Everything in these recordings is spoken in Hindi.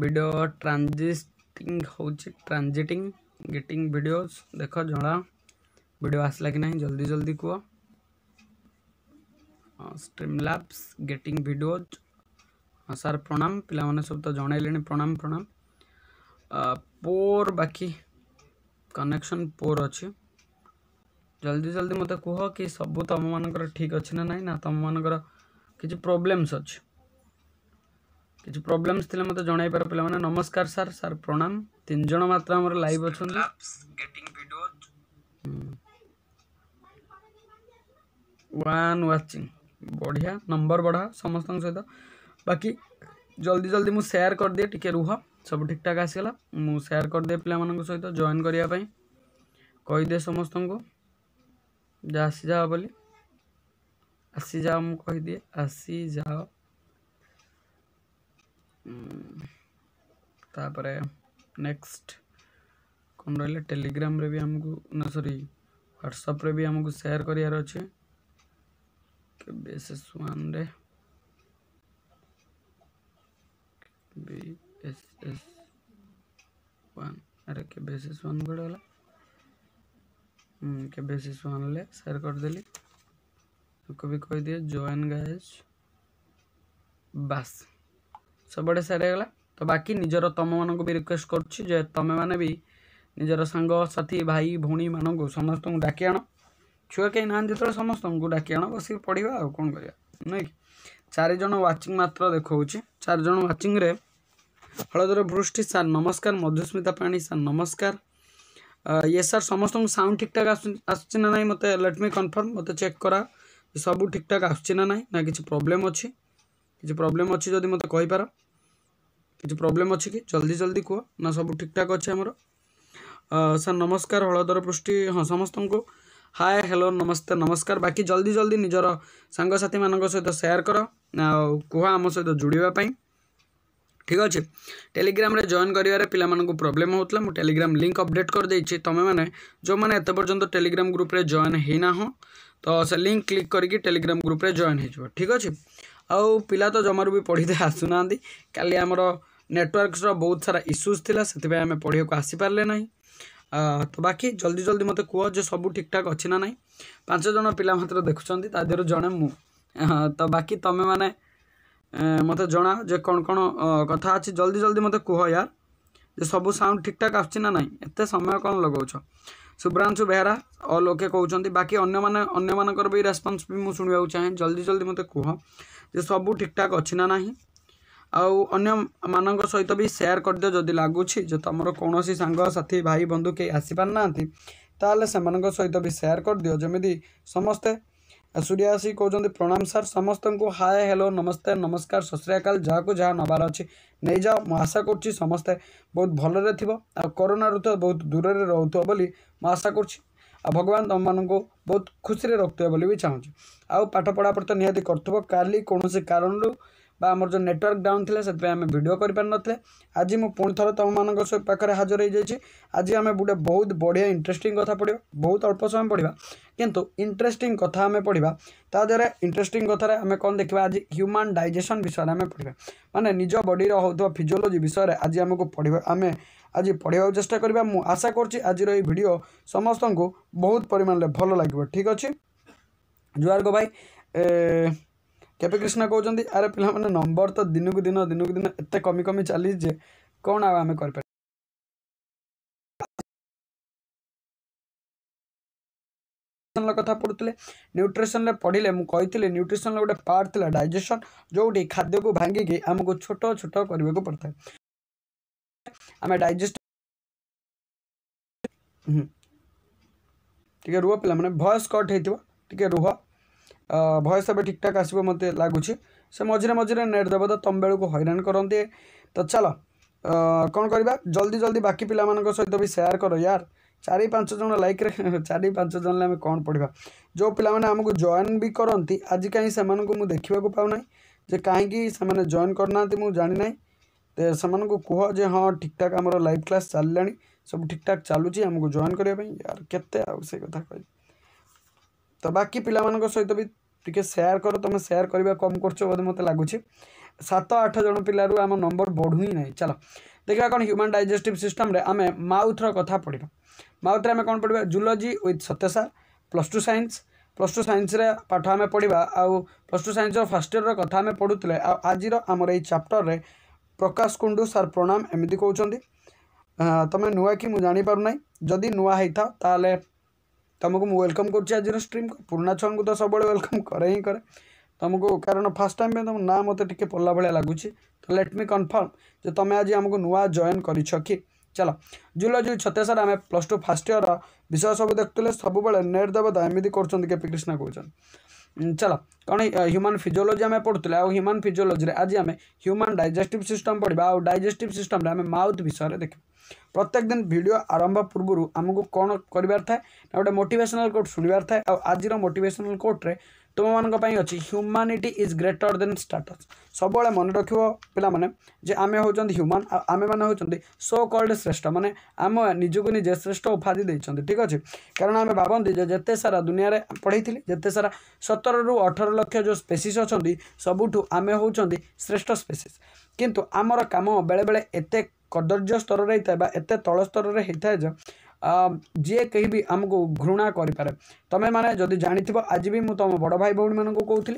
भिड ट्रांजिटिंग ट्रांजिटिंग गेटिंग वीडियोस देख जना भिड आसला कि ना जल्दी जल्दी कह स्ट्रीम लैब्स गेटिंग हाँ सार प्रणाम पे सब तो जन प्रणाम प्रणाम पोर बाकी कनेक्शन पोर अच्छी जल्दी जल्दी मत कह कि सब तुम मानक ठीक अच्छे ना ना तुम मानक प्रॉब्लम्स अच्छे কিছু প্রোবলেমস ଥିଲେ মতো জনাই পার পিলামানে নমস্কার স্যার স্যার প্রণাম তিন জন মাত্র আমার লাইভ অছন্তি ওয়ান ওয়াচিং বঢ়িয়া নম্বর বড়া সমস্ত সহিত বাকি জলদি জলদি মু সেয়ার করে দিয়ে টিকে রুহ সব ঠিকঠাক আসিগলা মু সেয়ার করে দিয়ে পিলামানক সহিত জয়েন করিয়া পাই কই দে সমস্তଙ୍କୁ যা আসি যাও বলি আসি যাও মু কই দিয়ে আসি যাও तापर नेक्स्ट कौन रहा टेलीग्राम रे भी आमको ना सॉरी व्हाट्सएप रे भी आमको शेयर करियार अच्छे वन एस एस के एस शेयर करदेली को भी कहीदे जॉन गायज बास ସବୁଆଡ଼େ ହେଇଗଲା ତ ବାକି ନିଜର ତୁମମାନଙ୍କୁ ବି ରିକ୍ୱେଷ୍ଟ କରୁଛି ଯେ ତୁମେମାନେ ବି ନିଜର ସାଙ୍ଗସାଥି ଭାଇ ଭଉଣୀମାନଙ୍କୁ ସମସ୍ତଙ୍କୁ ଡାକି ଆଣ ଛୁଆ କେହି ନାହାନ୍ତି ଯେତେବେଳେ ସମସ୍ତଙ୍କୁ ଡାକି ଆଣ ବସିକି ପଢ଼ିବା ଆଉ କ'ଣ କରିବା ନାଇଁ କି ଚାରିଜଣ ୱାଚିଂ ମାତ୍ର ଦେଖାଉଛି ଚାରିଜଣ ୱାଚିଂରେ ହଳଦର ବୃଷ୍ଟି ସାର୍ ନମସ୍କାର ମଧୁସ୍ମିତା ପାଣି ସାର୍ ନମସ୍କାର ୟେ ସାର୍ ସମସ୍ତଙ୍କୁ ସାଉଣ୍ଡ ଠିକ୍ଠାକ୍ ଆସୁଛି ନା ନାହିଁ ମୋତେ ଲେଟ୍ ମି କନଫର୍ମ ମୋତେ ଚେକ୍ କରା ସବୁ ଠିକ୍ଠାକ୍ ଆସୁଛି ନା ନାହିଁ ନା କିଛି ପ୍ରୋବ୍ଲେମ୍ ଅଛି किसी प्रोब्लेम अच्छी जदि मत कहपार किसी प्रोब्लेम अच्छे कि जल्दी जल्दी कह ना सब ठीक ठाक अच्छे आमर सर नमस्कार हलदर पृष्टि हाँ समस्त को हाय हेलो नमस्ते नमस्कार बाकी जल्दी जल्दी निजर सांगसाथी मान सहित सेयार कर कह आम सहित जोड़ापी ठीक अच्छे टेलीग्राम रे जॉइन करार पिला प्रोब्लेम होता टेलीग्राम लिंक अपडेट कर करदे तुम्हें जो मैंने ये पर्यटन तो टेलीग्राम ग्रुप जॉन होना तो से लिंक क्लिक करके टेलीग्राम ग्रुप जॉन हो ठीक अच्छे पिला तो त भी पढि आसुनामर नेटवर्कस र बहुत सारा इस्युज थाहा छ पढेको आसपारले नै तो बाकी जल्दी जल्दी मते कुह सब ठीक ठाक अँ ना नै पाँचजना पिम्रा देखुन्छ तारेहे जु त बाकि तम म जना कथा अझ जल्दी जल्दी मते कुह जे सब साउंड ठीक ठाक आसु नै एक्से समय कन् लगाउँछ शुभ्रांशु बेहरा अ लोके बाकी अन्य अन्य मेसपन्स मुण चाहे जल्दी जल्दी मते कुह ଯେ ସବୁ ଠିକ୍ଠାକ୍ ଅଛି ନା ନାହିଁ ଆଉ ଅନ୍ୟମାନଙ୍କ ସହିତ ବି ସେୟାର କରିଦିଅ ଯଦି ଲାଗୁଛି ଯେ ତୁମର କୌଣସି ସାଙ୍ଗସାଥି ଭାଇ ବନ୍ଧୁ କେହି ଆସିପାରୁନାହାନ୍ତି ତାହେଲେ ସେମାନଙ୍କ ସହିତ ବି ସେୟାର କରିଦିଅ ଯେମିତି ସମସ୍ତେ ସୂର୍ଯ୍ୟ ଆସି କହୁଛନ୍ତି ପ୍ରଣାମ ସାର୍ ସମସ୍ତଙ୍କୁ ହାଏ ହ୍ୟାଲୋ ନମସ୍ତେ ନମସ୍କାର ସତ ଶ୍ରୀ ଅକାଲ ଯାହାକୁ ଯାହା ନେବାର ଅଛି ନେଇଯାଅ ମୁଁ ଆଶା କରୁଛି ସମସ୍ତେ ବହୁତ ଭଲରେ ଥିବ ଆଉ କରୋନାରୁ ତ ବହୁତ ଦୂରରେ ରହୁଥିବ ବୋଲି ମୁଁ ଆଶା କରୁଛି भगवान ତୁମମାନଙ୍କୁ ବହୁତ ଖୁସିରେ ରଖୁଥିବେ ବୋଲି ବି ଚାହୁଁଛି ଆଉ ପାଠ ପଢ଼ାପଢ଼ି ତ ନିହାତି କରୁଥିବ କାଲି କୌଣସି କାରଣରୁ ବା ଆମର ଯେଉଁ ନେଟୱାର୍କ ଡାଉନ୍ ଥିଲା ସେଥିପାଇଁ ଆମେ ଭିଡ଼ିଓ କରିପାରିନଥିଲେ ଆଜି ମୁଁ ପୁଣି ଥରେ ତୁମମାନଙ୍କ ପାଖରେ ହାଜର ହୋଇଯାଇଛି ଆଜି ଆମେ ଗୋଟେ ବହୁତ ବଢ଼ିଆ ଇଣ୍ଟରେଷ୍ଟିଂ କଥା ପଢ଼ିବା ବହୁତ ଅଳ୍ପ ସମୟ ପଢ଼ିବା କିନ୍ତୁ ଇଣ୍ଟରେଷ୍ଟିଂ କଥା ଆମେ ପଢ଼ିବା ତା ଦ୍ୱାରା ଇଣ୍ଟରେଷ୍ଟିଂ କଥାରେ ଆମେ କ'ଣ ଦେଖିବା ଆଜି ହ୍ୟୁମାନ ଡାଇଜେସନ୍ ବିଷୟରେ ଆମେ ପଢ଼ିବା ମାନେ ନିଜ ବଡ଼ିର ହେଉଥିବା ଫିଜିଓଲୋଜି ବିଷୟରେ ଆଜି ଆମକୁ ପଢ଼ିବା ଆମେ आज पढ़ा चेषा कर आशा करीडियो समस्त को बहुत परिमाण में भल लगे ठीक अच्छे जुआर गो भाई केपी कृष्ण कहते आर पे नंबर तो दिन कु दिन दिन कु दिन एत कमी कमी चलीजे कौन आम कर कथा पढ़ुते न्यूट्रिशन पढ़ले मुझे न्यूट्रिशन गोटे पार्ट थी डाइजेसन जोटी खाद्य को भांगिकी आमको छोट छोट करने को पड़ता है I'm a digest ଟିକେ ରୁହ ପିଲାମାନେ ଭଏସ୍ କଟ୍ ହେଇଥିବ ଟିକେ ରୁହ ଭଏସ୍ ଏବେ ଠିକ୍ଠାକ୍ ଆସିବ ମୋତେ ଲାଗୁଛି ସେ ମଝିରେ ମଝିରେ ନେଟ୍ ଦେବ ତ ତମ ବେଳକୁ ହଇରାଣ କରନ୍ତି ତ ଚାଲ କ'ଣ କରିବା ଜଲ୍ଦି ଜଲ୍ଦି ବାକି ପିଲାମାନଙ୍କ ସହିତ ବି ସେୟାର କର ୟାର ଚାରି ପାଞ୍ଚ ଜଣ ଲାଇକ୍ରେ ଚାରି ପାଞ୍ଚ ଜଣରେ ଆମେ କ'ଣ ପଢ଼ିବା ଯେଉଁ ପିଲାମାନେ ଆମକୁ ଜଏନ୍ ବି କରନ୍ତି ଆଜି କାହିଁ ସେମାନଙ୍କୁ ମୁଁ ଦେଖିବାକୁ ପାଉନାହିଁ ଯେ କାହିଁକି ସେମାନେ ଜଏନ୍ କରୁନାହାନ୍ତି ମୁଁ ଜାଣିନାହିଁ ସେମାନଙ୍କୁ କୁହ ଯେ ହଁ ଠିକ୍ଠାକ୍ ଆମର ଲାଇଭ୍ କ୍ଲାସ୍ ଚାଲିଲାଣି ସବୁ ଠିକ୍ଠାକ୍ ଚାଲୁଛି ଆମକୁ ଜଏନ୍ କରିବା ପାଇଁ ୟାର କେତେ ଆଉ ସେ କଥା କହିବି ତ ବାକି ପିଲାମାନଙ୍କ ସହିତ ବି ଟିକେ ସେୟାର କର ତୁମେ ସେୟାର କରିବା କମ୍ କରୁଛ ବୋଧେ ମୋତେ ଲାଗୁଛି ସାତ ଆଠ ଜଣ ପିଲାରୁ ଆମ ନମ୍ବର ବଢ଼ୁ ହିଁ ନାହିଁ ଚାଲ ଦେଖିବା କ'ଣ ହ୍ୟୁମାନ୍ ଡାଇଜେଷ୍ଟିଭ୍ ସିଷ୍ଟମ୍ରେ ଆମେ ମାଉଥ୍ର କଥା ପଢ଼ିବା ମାଉଥରେ ଆମେ କ'ଣ ପଢ଼ିବା zoology with Satya plus two science plus two ସାଇନ୍ସରେ ପାଠ ଆମେ ପଢ଼ିବା ଆଉ ପ୍ଲସ୍ ଟୁ ସାଇନ୍ସର ଫାର୍ଷ୍ଟ ଇୟର୍ର କଥା ଆମେ ପଢ଼ୁଥିଲେ ଆଉ ଆଜିର ଆମର ଏଇ ଚାପ୍ଟରରେ ପ୍ରକାଶ କୁଣ୍ଡୁ ସାର୍ ପ୍ରଣାମ ଏମିତି କହୁଛନ୍ତି ତୁମେ ନୂଆ କି ମୁଁ ଜାଣିପାରୁନାହିଁ ଯଦି ନୂଆ ହେଇଥାଅ ତାହେଲେ ତୁମକୁ ମୁଁ ୱେଲକମ୍ କରୁଛି ଆଜିର ଷ୍ଟ୍ରିମ୍କୁ ପୁରୁଣା ଛୁଆଙ୍କୁ ତ ସବୁବେଳେ ୱେଲକମ୍ କରେ ହିଁ କରେ ତୁମକୁ କାରଣ ଫାର୍ଷ୍ଟ ଟାଇମ୍ ପାଇଁ ତୁମ ନାଁ ମୋତେ ଟିକିଏ ପଡ଼ିଲା ଭଳିଆ ଲାଗୁଛି ତ ଲେଟ୍ ମି କନଫର୍ମ ଯେ ତୁମେ ଆଜି ଆମକୁ ନୂଆ ଜଏନ୍ କରିଛ କି ଚାଲ ଜୁଲୋଜି ଛତେଶ୍ୱର ଆମେ ପ୍ଲସ୍ ଟୁ ଫାର୍ଷ୍ଟ ଇୟର୍ର ବିଷୟ ସବୁ ଦେଖୁଥିଲେ ସବୁବେଳେ ନେଟ୍ ଦେବତା ଏମିତି କରୁଛନ୍ତି କେପି କ୍ରିଷ୍ଣା କହୁଛନ୍ତି चल कौन ह्यूमान फिजियोलोजी आम पढ़ुले आ ह्यूमान फिजियोलोजी आज आम ह्यूमान डाइजेस्टिव सिस्टम पढ़ा आ डाइजेस्टिव सिस्टम आम माउथ विषय देख प्रत्येक दिन वीडियो आरंभ पूर्व आमको कौन करें गोटे मोटिभेसनाल कोट शुणार था आज कोर्ट में ତୁମମାନଙ୍କ ପାଇଁ ଅଛି humanity is greater than status ସବୁବେଳେ ମନେ ରଖିବ ପିଲାମାନେ ଯେ ଆମେ ହେଉଛନ୍ତି ହ୍ୟୁମାନ ଆଉ ଆମେମାନେ ହେଉଛନ୍ତି ସୋ କଲ୍ଡ ଶ୍ରେଷ୍ଠ ମାନେ ଆମ ନିଜକୁ ନିଜେ ଶ୍ରେଷ୍ଠ ଉପାଧି ଦେଇଛନ୍ତି ଠିକ୍ ଅଛି କାରଣ ଆମେ ଭାବନ୍ତି ଯେ ଯେତେ ସାରା ଦୁନିଆରେ ପଢ଼ାଇଥିଲି ଯେତେ ସାରା ସତରରୁ ଅଠର ଲକ୍ଷ ଯେଉଁ ସ୍ପେସିସ୍ ଅଛନ୍ତି ସବୁଠୁ ଆମେ ହେଉଛନ୍ତି ଶ୍ରେଷ୍ଠ ସ୍ପେସିସ୍ କିନ୍ତୁ ଆମର କାମ ବେଳେବେଳେ ଏତେ କଦର୍ଯ୍ୟ ସ୍ତରରେ ହେଇଥାଏ ବା ଏତେ ତଳ ସ୍ତରରେ ହେଇଥାଏ ଯେ जी कहीं भी आमको को घृणा करें तुम्हें मैंने जानी आज भी मुझे तुम बड़ भाई भौणी मान कौली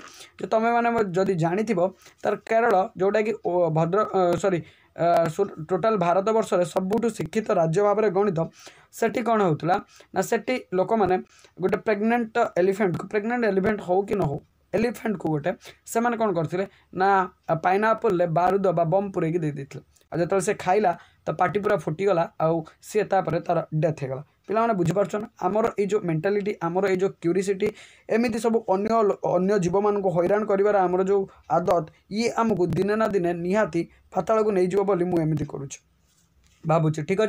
तुम्हें जदि जानी तार केरल जोटा कि भद्र सरी टोटाल भारत बर्ष सब शिक्षित राज्य भाव में गणित से कौन होता ना से लोक मैंने गोटे प्रेगनेंट एलिफेन्ट प्रेगनेंट एलिफेट हो कि न हो एलिफेट को गोटे से मैंने कौन करते पाइनापल बारुद बम पुरे जो से खाइला त पाटी पूरा फुटिगलाउ सिए त डेथला पहिला बुझि पर्छन् जो मेन्टालीटी आम क्युरीसिटी एमिस अन्य अन्य जीव म हैराण गरेर आम आदत इ आमु दिन ने निति फाताल नै मुची भेक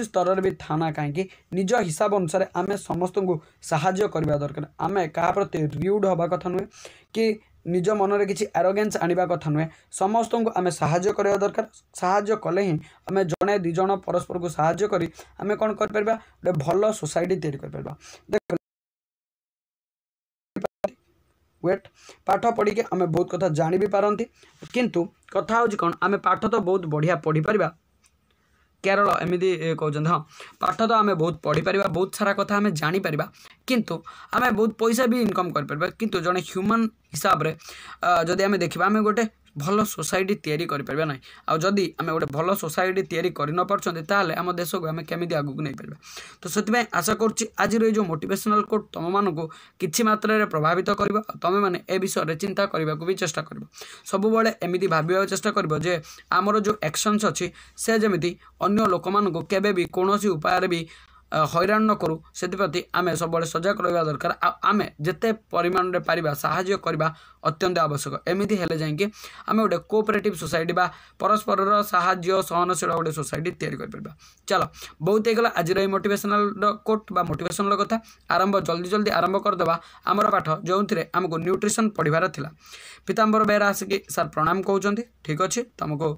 स्तर थाहा न काहीँक निज हिसाबअनुसार आमे समस्तु सा दरकार आमे कहाँप्रति रिउड हेर्क नुहेँ कि निज मन में किसी आरोगेन्स आणवा कथ नुहे समस्त को आम सा दरकार साले ही आम जड़े दिज परस्पर को साय करें कौन कर भल सोसाइटी तैयारी कर देख वेट पाठ पढ़ के आम बहुत कथा जान भी पारती कितु कथ हूँ कौन आम पाठ तो बहुत बढ़िया पढ़ी पार्बा केरल एम कौन हाँ पाठ तो आम बहुत पढ़ी पार बहुत सारा कथ आम जापर किंतु आम बहुत पैसा भी इनकम करें पार ह्यूमन हिसाब से जदि आम देखा आम गोटे भल सोसैटी तिरिप आउँदै आम गए सोसै आमे गरि नपार तेस्रो आम के आगको नै पार तपाईँ आशा गर्छु आज मोटेसनाल को तम्रा प्रभावित गर् तम एुब एमि भावा आमर जो एक्सन्स से सिक्ति अन्य लोक म केही भी ହଇରାଣ ନ କରୁ ସେଥିପ୍ରତି ଆମେ ସବୁବେଳେ ସଜାଗ ରହିବା ଦରକାର ଆଉ ଆମେ ଯେତେ ପରିମାଣରେ ପାରିବା ସାହାଯ୍ୟ କରିବା ଅତ୍ୟନ୍ତ ଆବଶ୍ୟକ ଏମିତି ହେଲେ ଯାଇକି ଆମେ ଗୋଟେ କୋଅପରେଟିଭ୍ ସୋସାଇଟି ବା ପରସ୍ପରର ସାହାଯ୍ୟ ସହନଶୀଳ ଗୋଟେ ସୋସାଇଟି ତିଆରି କରିପାରିବା ଚାଲ ବହୁତ ହେଇଗଲା ଆଜିର ଏଇ ମୋଟିଭେସନାଲ୍ର କୋଟ୍ ବା ମୋଟିଭେସନାଲ୍ କଥା ଆରମ୍ଭ ଜଲ୍ଦି ଜଲ୍ଦି ଆରମ୍ଭ କରିଦେବା ଆମର ପାଠ ଯେଉଁଥିରେ ଆମକୁ ନ୍ୟୁଟ୍ରିସନ୍ ପଢ଼ିବାର ଥିଲା ପିତାମ୍ବର ବେହେରା ଆସିକି ସାର୍ ପ୍ରଣାମ କହୁଛନ୍ତି ଠିକ୍ ଅଛି ତୁମକୁ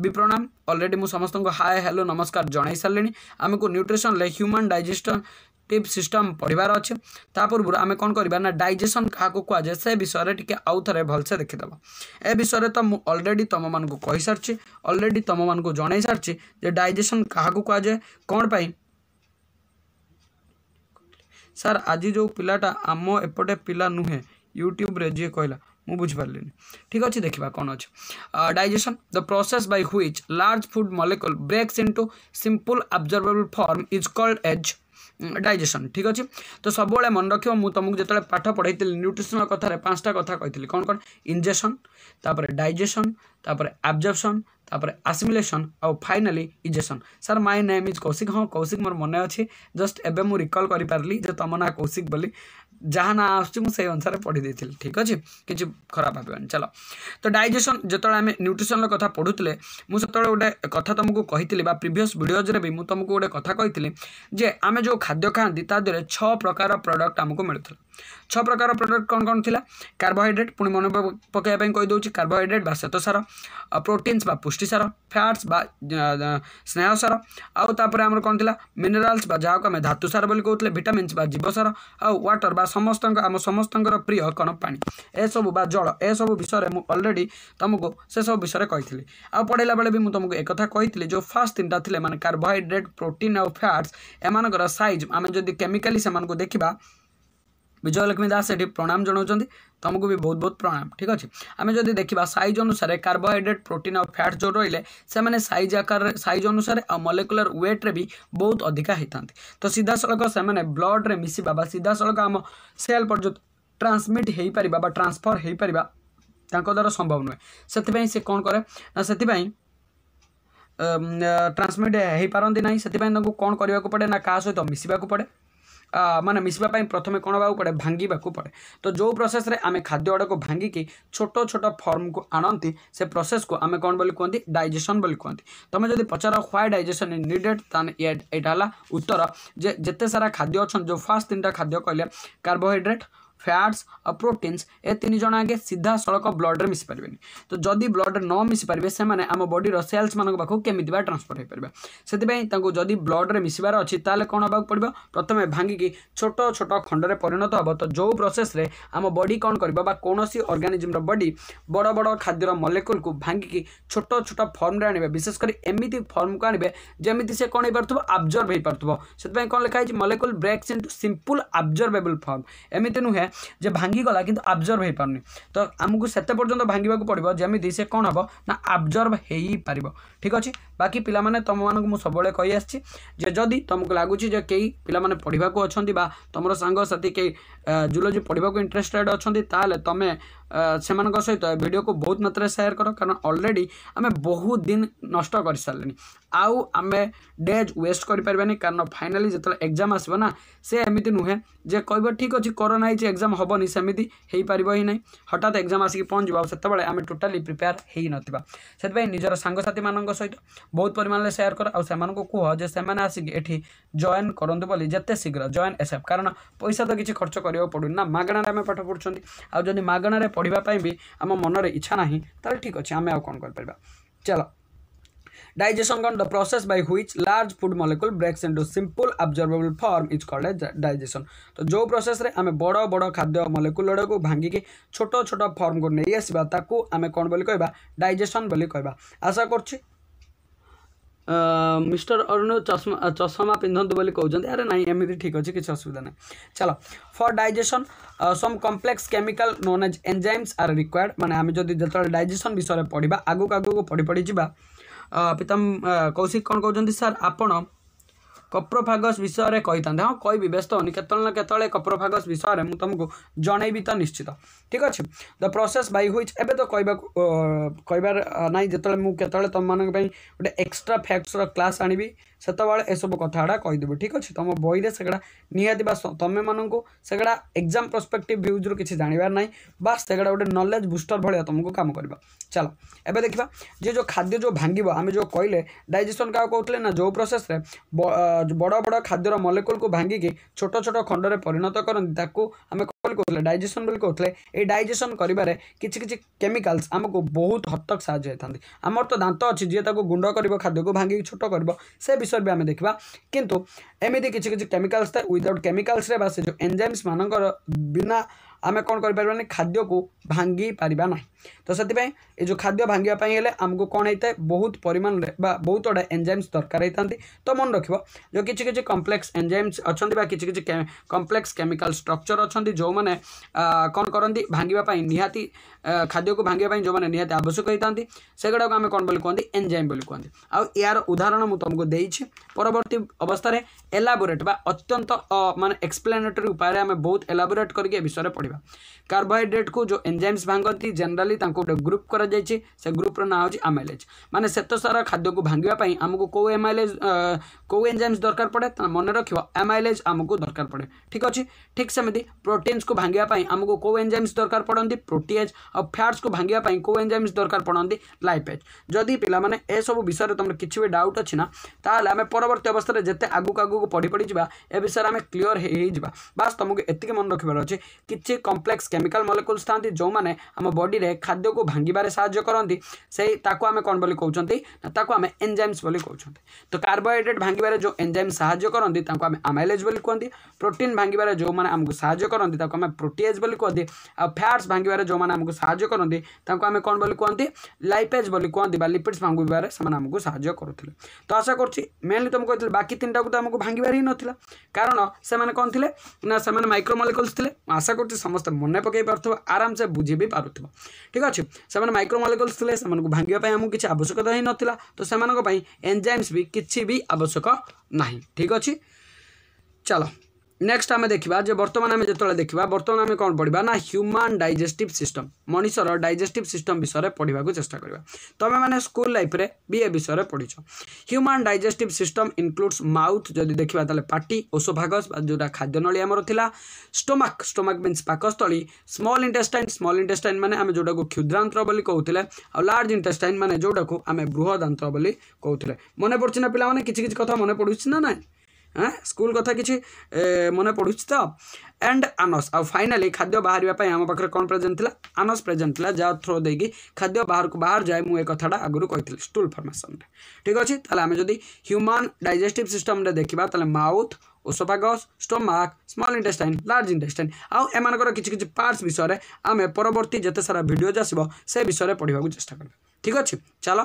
भी प्रणाम अलरेडी मुझ समस्त हाय हेलो नमस्कार जनई सारे आम को न्यूट्रिशन ले ह्यूमन डाइजेशन टीप सिस्टम पढ़वार अच्छे पूर्व आम कौन करा डाइजेसन क्या कह से विषय में टी आउ थ भलसे देखीद ए विषय तो मुझे अलरेडी तुम कही सारी अलरेडी तुम मन को जन सारी डाइजेसन क्या कह जाए कौन पाई सर आज जो पिलाटा आम एपटे पिला नुहे यूट्यूब कहला ମୁଁ ବୁଝିପାରିଲିନି ଠିକ୍ ଅଛି ଦେଖିବା କ'ଣ ଅଛି digestion the process by which large food molecule breaks into simple observable form is called as digestion ঠিক আছে তো সবুলে মনে রাখব মু তোমাকে যেত পাঠ পড়াই নিউট্রিশনাল কথার পাঁচটা কথা কইলি কোণ কোণ ইঞ্জেকশন তাপরে ডাইজেসন তাপরে আবজর্পশন তাপরে আসিমিলেসন আউ finally egestion sir my name is Kaushik হ্যাঁ কৌশিক মোর মনে অছি জস্ট এবে মু রিকল করে পারি যে তোম না কৌশিক বলি ଯାହା ନାଁ ଆସୁଛି ମୁଁ ସେଇ ଅନୁସାରେ ପଢ଼ି ଦେଇଥିଲି ଠିକ୍ ଅଛି କିଛି ଖରାପ ଭାବିବନି ଚାଲ ତ ଡାଇଜେସନ୍ ଯେତେବେଳେ ଆମେ ନ୍ୟୁଟ୍ରିସନ୍ର କଥା ପଢ଼ୁଥିଲେ ମୁଁ ସେତେବେଳେ ଗୋଟେ କଥା ତୁମକୁ କହିଥିଲି ବା ପ୍ରିଭିୟସ୍ ଭିଡ଼ିଓଜ୍ରେ ବି ମୁଁ ତୁମକୁ ଗୋଟେ କଥା କହିଥିଲି ଯେ ଆମେ ଯେଉଁ ଖାଦ୍ୟ ଖାଆନ୍ତି ତା ଦେହରେ ଛଅ ପ୍ରକାର ପ୍ରଡ଼କ୍ଟ ଆମକୁ ମିଳୁଥିଲା ଛଅ ପ୍ରକାର ପ୍ରଡ଼କ୍ଟ କ'ଣ କ'ଣ ଥିଲା କାର୍ବୋହାଇଡ୍ରେଟ୍ ପୁଣି ମନେ ପକାଇବା ପାଇଁ କହିଦେଉଛି କାର୍ବୋହାଇଡ୍ରେଟ୍ ବା ଶ୍ୱେତସାର ପ୍ରୋଟିନ୍ସ ବା ପୁଷ୍ଟିସାର ଫ୍ୟାଟ୍ସ ବା ସ୍ନେହସାର ଆଉ ତାପରେ ଆମର କ'ଣ ଥିଲା ମିନେରାଲ୍ସ ବା ଯାହାକୁ ଆମେ ଧାତୁସାର ବୋଲି କହୁଥିଲେ ଭିଟାମିନ୍ସ ବା ଜୀବସାର ଆଉ ୱାଟର ବା ସମସ୍ତଙ୍କ ଆମ ସମସ୍ତଙ୍କର ପ୍ରିୟ କ'ଣ ପାଣି ଏସବୁ ବା ଜଳ ଏସବୁ ବିଷୟରେ ମୁଁ ଅଲରେଡ଼ି ତୁମକୁ ସେସବୁ ବିଷୟରେ କହିଥିଲି ଆଉ ପଢ଼ାଇଲା ବେଳେ ବି ମୁଁ ତୁମକୁ ଏକଥା କହିଥିଲି ଯେଉଁ ଫାର୍ଷ୍ଟ ତିନିଟା ଥିଲେ ମାନେ କାର୍ବୋହାଇଡ୍ରେଟ୍ ପ୍ରୋଟିନ୍ ଆଉ ଫ୍ୟାଟ୍ସ ଏମାନଙ୍କର ସାଇଜ୍ ଆମେ ଯଦି କେମିକାଲି ସେମାନଙ୍କୁ ଦେଖିବା विजयलक्ष्मी दास सेठी प्रणाम जनाऊँ तुमको भी बहुत बहुत प्रणाम ठीक अच्छे आम जब देखा सैज अनुसार कार्बोहैड्रेट प्रोटीन और फैट जो रही है सेज आकार सैज अनुसार आ मलिकुलर व्वेट्रे भी बहुत अधिका होता है तो सीधा सड़क से ब्लड्रे मिसा सीधा सड़क आम सेल पर ट्रांसमिट हो पार ट्रांसफर हो पार द्वारा संभव नुहे से कौन कैं से ट्रांसमिट हो पारती ना से कौन करवाक पड़े ना क्या सहित मिशाक पड़े मान मिसापी प्रथम कौन हो पड़े भांगे पड़े तो जो प्रोसेस आम खाद्य गुड़क भांगिकी छोट छोट फर्म को आणती से प्रोसेस को आम कौन कहते डाइजेसन कहते तुम्हें जब पचार व्हाई डाइजेसन इज निडेड यहाँ उत्तर जे जिते सारा खाद्य अच्छा जो फास्ट तीन टा खाद्य कहले कार्बोहड्रेट फैट्स और प्रोटीनस ए तीन जन आगे सीधा सड़क ब्लड्रे पारे तो जदि ब्लड न मिसपर से आम बडर सेल्स मानक केमी ट्रांसफर हो पारे से जदि ब्लड्रे मिसार अच्छी तेल कौन हो पड़ा प्रथम भांगिकी छोट छोट खंड में पिणत हो तो जो प्रोसेस आम बडी कौन कर अर्गानिजम बडी बड़ बड़ खाद्यर मलेकुल भांगिकी छोट छोट फर्म्रे आने विशेषकर एमती फर्म को आने जमी से कौन हो पार्थ पार्थ्य हो पार्थ से कौन लिखाई molecule breaks into simple observable form एमती नुहे ଯେ ଭାଙ୍ଗିଗଲା କିନ୍ତୁ ଆବଜର୍ଭ ହୋଇପାରୁନି ତ ଆମକୁ ସେତେ ପର୍ଯ୍ୟନ୍ତ ଭାଙ୍ଗିବାକୁ ପଡ଼ିବ ଯେମିତି ସେ କ'ଣ ହେବ ନା ଆବଜର୍ଭ ହୋଇପାରିବ ଠିକ୍ ଅଛି ବାକି ପିଲାମାନେ ତୁମମାନଙ୍କୁ ମୁଁ ସବୁବେଳେ କହିଆସିଛି ଯେ ଯଦି ତୁମକୁ ଲାଗୁଛି ଯେ କେହି ପିଲାମାନେ ପଢ଼ିବାକୁ ଅଛନ୍ତି ବା ତୁମର ସାଙ୍ଗସାଥି କେହି ଜୁଲୋଜି ପଢ଼ିବାକୁ ଇଣ୍ଟରେଷ୍ଟେଡ଼୍ ଅଛନ୍ତି ତାହେଲେ ତୁମେ ସେମାନଙ୍କ ସହିତ ଭିଡ଼ିଓକୁ ବହୁତ ମାତ୍ରାରେ ସେୟାର କର କାରଣ ଅଲରେଡ଼ି ଆମେ ବହୁତ ଦିନ ନଷ୍ଟ କରିସାରିଲେଣି ଆଉ ଆମେ ଡେଜ୍ ୱେଷ୍ଟ କରିପାରିବାନି କାରଣ ଫାଇନାଲି ଯେତେବେଳେ ଏକ୍ଜାମ୍ ଆସିବ ନା ସେ ଏମିତି ନୁହେଁ ଯେ କହିବ ଠିକ୍ ଅଛି କରୋନା ହେଇଛି ଏକ୍ଜାମ୍ ହେବନି ସେମିତି ହେଇପାରିବ ହିଁ ନାହିଁ ହଠାତ୍ ଏକ୍ଜାମ୍ ଆସିକି ପହଞ୍ଚିବ ଆଉ ସେତେବେଳେ ଆମେ ଟୋଟାଲି ପ୍ରିପେୟାର ହେଇନଥିବା ସେଥିପାଇଁ ନିଜର ସାଙ୍ଗସାଥିମାନଙ୍କ ସହିତ ବହୁତ ପରିମାଣରେ ସେୟାର କର ଆଉ ସେମାନଙ୍କୁ କୁହ ଯେ ସେମାନେ ଆସିକି ଏଠି ଜଏନ୍ କରନ୍ତୁ ବୋଲି ଯେତେ ଶୀଘ୍ର ଜଏନ୍ ଏସ୍ଏଫ୍ କାରଣ ପଇସା ତ କିଛି ଖର୍ଚ୍ଚ କରିବାକୁ ପଡ଼ୁନି ନା ମାଗଣାରେ ଆମେ ପାଠ ପଢ଼ୁଛନ୍ତି ଆଉ ଯଦି ମାଗଣାରେ ପଢ଼ିବା ପାଇଁ ବି ଆମ ମନରେ ଇଚ୍ଛା ନାହିଁ ତାହେଲେ ଠିକ୍ ଅଛି ଆମେ ଆଉ କ'ଣ କରିପାରିବା ଚାଲ Digestion on the process by which large food molecule breaks into simple absorbable form is called as digestion. तो जो प्रोसेस रे आमे बड़ बड़ खाद्य मलेकुल को भांगिकी छोट छोट फर्म को नहीं आसवा ताकू आमे कौन बोली कहवा डाइजेसन बोली कहवा आशा करुच्छी ମିଷ୍ଟର ଅରୁଣ ଚଷମା ଚଷମା ପିନ୍ଧନ୍ତୁ ବୋଲି କହୁଛନ୍ତି ଆରେ ନାହିଁ ଏମିତି ଠିକ୍ ଅଛି କିଛି ଅସୁବିଧା ନାହିଁ ଚାଲ for digestion some complex chemical known as enzymes are required ମାନେ ଆମେ ଯଦି ଯେତେବେଳେ ଡାଇଜେସନ୍ ବିଷୟରେ ପଢ଼ିବା ଆଗକୁ ଆଗକୁ ପଢ଼ି ପଢ଼ି ଯିବା ପିତାମ କୌଶିକ କ'ଣ କହୁଛନ୍ତି ସାର୍ ଆପଣ କପ୍ରୋଫାଗସ୍ ବିଷୟରେ କହିଥାନ୍ତି ହଁ କହିବି ବ୍ୟସ୍ତ ହେଉନି କେତେବେଳେ ନା କେତେବେଳେ କପ୍ରୋଫାଗସ୍ ବିଷୟରେ ମୁଁ ତୁମକୁ ଜଣେଇବି ତ ନିଶ୍ଚିତ ଠିକ୍ ଅଛି ଦ ପ୍ରୋସେସ୍ ବାଇ ହୁଇଚ୍ ଏବେ ତ କହିବାକୁ କହିବାର ନାହିଁ ଯେତେବେଳେ ମୁଁ କେତେବେଳେ ତୁମମାନଙ୍କ ପାଇଁ ଗୋଟେ ଏକ୍ସଟ୍ରା ଫ୍ୟାକ୍ଟସ୍ର କ୍ଲାସ୍ ଆଣିବି ସେତେବେଳେ ଏସବୁ କଥାଗୁଡ଼ା କହିଦେବେ ଠିକ୍ ଅଛି ତୁମ ବହିରେ ସେଗୁଡ଼ା ନିହାତି ବା ତୁମେମାନଙ୍କୁ ସେଗୁଡ଼ା ଏକ୍ଜାମ୍ ପ୍ରସ୍ପେକ୍ଟିଭ୍ ଭ୍ୟୁଜ୍ରୁ କିଛି ଜାଣିବାର ନାହିଁ ବା ସେଗୁଡ଼ା ଗୋଟେ ନଲେଜ୍ ବୁଷ୍ଟର ଭଳିଆ ତୁମକୁ କାମ କରିବ ଚାଲ ଏବେ ଦେଖିବା ଯେ ଯେଉଁ ଖାଦ୍ୟ ଯେଉଁ ଭାଙ୍ଗିବ ଆମେ ଯେଉଁ କହିଲେ ଡାଇଜେସନ୍ କାହାକୁ କହୁଥିଲେ ନା ଯେଉଁ ପ୍ରୋସେସ୍ରେ ବଡ଼ ବଡ଼ ଖାଦ୍ୟର ମଲେକୁଲକୁ ଭାଙ୍ଗିକି ଛୋଟ ଛୋଟ ଖଣ୍ଡରେ ପରିଣତ କରନ୍ତି ତାକୁ ଆମେ ବୋଲି କହୁଥିଲେ ଡାଇଜେସନ୍ ବୋଲି କହୁଥିଲେ ଏଇ ଡାଇଜେସନ୍ କରିବାରେ କିଛି କିଛି କେମିକାଲ୍ସ ଆମକୁ ବହୁତ ହତକ ସାହାଯ୍ୟ ହେଇଥାନ୍ତି ଆମର ତ ଦାନ୍ତ ଅଛି ଯିଏ ତାକୁ ଗୁଣ୍ଡ କରିବ ଖାଦ୍ୟକୁ ଭାଙ୍ଗିକି ଛୋଟ କରିବ ସେ विषय भी आम देखा कितु एमती किसी किसी कैमिकाल्स थे ओदाउट कैमिकाल्स एंजेम्स मानक बिना आम कौन कर खाद्य को भांगी पारा ना तो से जो खाद्य भांगापी हेल्ले आमको कौन होता है बहुत परिमाण बहुत गुड़ा एंजाइम्स दरकार होता तो मन रख कि कम्प्लेक्स एंजाइम्स अच्छा किसी कम्प्लेक्स केमिकाल स्ट्रक्चर अच्छा जो मैंने कौन करती भांगापी निहाती खाद्य को भांगापी जो मैंने निहाती आवश्यक होता से गुड़ाक आम कौन कहते एंजाइम बोली कहते आउ यार उदाहरण मुझे तुमको देती परवर्त अवस्था एलाबोरेट बा अत्यंत मान एक्सप्लेनेटरी उपाय बहुत एलाबोरेट करके विषय में पढ़ा जाएगा कार्बोहैड्रेट को जो एंजाइम्स भांगती जनरली गोटे ग्रुप कर ग्रुप्र ना हो आमाइलेज मैंने सेत सारा खाद्य को भांगापी आमको कौ एमाइलेज कौ एंजाइम्स दरकार पड़े मन रख एमाइलेज आमको दरकार पड़े ठीक अच्छे ठीक सेमती प्रोटीन्स को भांगापी आमको को एंजाइम्स दरकार पड़ती प्रोटीएज और फैट्स को भांगापी को एंजाइम्स दरकार पड़ती लाइपेज जदि पे सब विषय में तुम किसी भी डाउट अच्छी तेल आम परवर्त अवस्था जिते आगे आगे पढ़ी पढ़ी जा विषय में आम क्लीयर हो जाए बास तुमको ये मन रखे किसी कम्प्लेक्स केमिकाल मलिकुल्स था जो मैंने आम बडी खाद्य को भांगे आम कौन बोली कौन आम एंजाइम्स कौन तो कार्बोहड्रेट भांगे जो एंजाइम साज्य करती आम आमाइलेज कहते प्रोटीन भांगे जो मैंने आमको साज्य करती आम प्रोटेज कहते आ फैट्स भांगे जो मैंने आमको साज्य करती आम कौन बोली कहते लाइपेज कहते लिपिड्स भांगे आमको साय करते तो आशा कर मेनली तुम कहते बाकी तीन टाक तो आमको भांगे ही ना कारण से कौन थे ना से माइक्रोमलिकल्स थे आशा कर समस्त मन पकई पार्थ्व आराम से बुझी भी पार ठीक अच्छे से माइक्रोमोलिकुल्स थे भांगे आमको किसी आवश्यकता ही नाला तो से एंजाइम्स भी किसी भी आवश्यक ना ठीक अच्छे चलो ନେକ୍ସଟ ଆମେ ଦେଖିବା ଯେ ବର୍ତ୍ତମାନ ଆମେ ଯେତେବେଳେ ଦେଖିବା ବର୍ତ୍ତମାନ ଆମେ କ'ଣ ପଢ଼ିବା ନା ହ୍ୟୁମାନ ଡାଇଜେଷ୍ଟିଭ୍ ସିଷ୍ଟମ୍ ମଣିଷର ଡାଇଜେଷ୍ଟିଭ୍ ସିଷ୍ଟମ୍ ବିଷୟରେ ପଢ଼ିବାକୁ ଚେଷ୍ଟା କରିବା ତୁମେମାନେ ସ୍କୁଲ ଲାଇଫ୍ରେ ବି ଏ ବିଷୟରେ ପଢ଼ିଛ human digestive system includes mouth ଯଦି ଦେଖିବା ତାହେଲେ ପାଟି ଓଷୋଭାଗସ୍ ଯେଉଁଟା ଖାଦ୍ୟନଳୀ ଆମର ଥିଲା ଷ୍ଟୋମାକ୍ ଷ୍ଟୋମାକ୍ ମିନ୍ସ ପାକସ୍ଥଳୀ ସ୍ମଲ୍ ଇଣ୍ଟେଷ୍ଟାଇନ୍ ସ୍ମଲ୍ ଇଣ୍ଟେଷ୍ଟାଇନ୍ ମାନେ ଆମେ ଯେଉଁଟାକୁ କ୍ଷୁଦ୍ରାନ୍ତ ବୋଲି କହୁଥିଲେ ଆଉ ଲାର୍ଜ ଇଣ୍ଟେଷ୍ଟାଇନ୍ ମାନେ ଯେଉଁଟାକୁ ଆମେ ବୃହଦାନ୍ତ ବୋଲି କହୁଥିଲେ ମନେ ପଡ଼ୁଛି ନା ପିଲାମାନେ କିଛି କିଛି କଥା ମନେ ପଡ଼ୁଛି ନା ନାହିଁ हाँ स्कूल कथा कि मन पड़ू तो एंड आनस आ फाइनाली खाद्य बाहर आम पाखे कौन प्रेजेन्ट था आनस प्रेजेन्ट था जहाँ थ्रो दे कि खाद्य बाहर को बाहर जाए मुझे कथा आगुरी कही स्टूल फर्मेसन ठीक अच्छे तेल आम जब ह्यूमान डाइजेस्टिव सिटम देखा तो mouth oesophagus stomach small intestine large intestine आउ एम कि पार्टस विषय में आम परवर्त जिते सारा भिडियो आसो से विषय में पढ़ाक चेस्ट करवा ঠিক ଅଛି ଚାଲ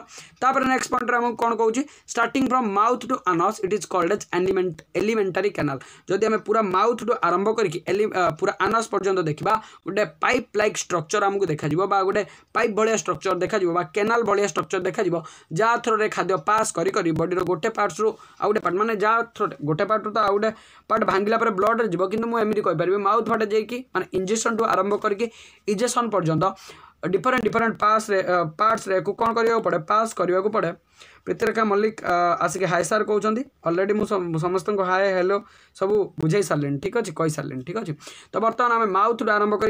ତାପରେ ନେକ୍ସଟ ପଏଣ୍ଟରେ ଆମକୁ କ'ଣ କହୁଛି starting from mouth to anus it is called as aliment alimentary canal ଯଦି ଆମେ ପୁରା ମାଉଥ୍ଠୁ ଆରମ୍ଭ କରିକି ଏଲି ପୁରା ଆନସ୍ ପର୍ଯ୍ୟନ୍ତ ଦେଖିବା ଗୋଟେ ପାଇପ୍ ଲାଇକ୍ ଷ୍ଟ୍ରକ୍ଚର୍ ଆମକୁ ଦେଖାଯିବ ବା ଗୋଟେ ପାଇପ୍ ଭଳିଆ ଷ୍ଟ୍ରକ୍ଚର୍ ଦେଖାଯିବ ବା କେନାଲ୍ ଭଳିଆ ଷ୍ଟ୍ରକ୍ଚର୍ ଦେଖାଯିବ ଯାହା ଥ୍ରୋରେ ଖାଦ୍ୟ ପାସ୍ କରି କରି ବଡ଼ିର ଗୋଟେ ପାର୍ଟସ୍ରୁ ଆଉ ଗୋଟେ ପାର୍ଟ ମାନେ ଯାହା ଥ୍ରୋରେ ଗୋଟେ ପାର୍ଟରୁ ତ ଆଉ ଗୋଟେ ପାର୍ଟ ଭାଙ୍ଗିଲା ପରେ ବ୍ଲଡ଼୍ରେ ଯିବ କିନ୍ତୁ ମୁଁ ଏମିତି କହିପାରିବି ମାଉଥ୍ ଫାଟେ ଯାଇକି ମାନେ ଇଞ୍ଜେକ୍ସନ୍ଠୁ ଆରମ୍ଭ କରିକି ଇଞ୍ଜେକ୍ସନ୍ ପର୍ଯ୍ୟନ୍ତ डिफरेन्ट डिफरेन्ट पास पार्ट्सरे कौन करने पड़े पास करने पड़े प्रीतिरेखा मल्लिक आसिक हाय सार कौन अलरेडी मुझे समस्त हाय हेलो सब बुझे सारे ठीक अच्छे कही सारे ठीक अच्छे तो बर्तमान आम माउथ आरंभ कर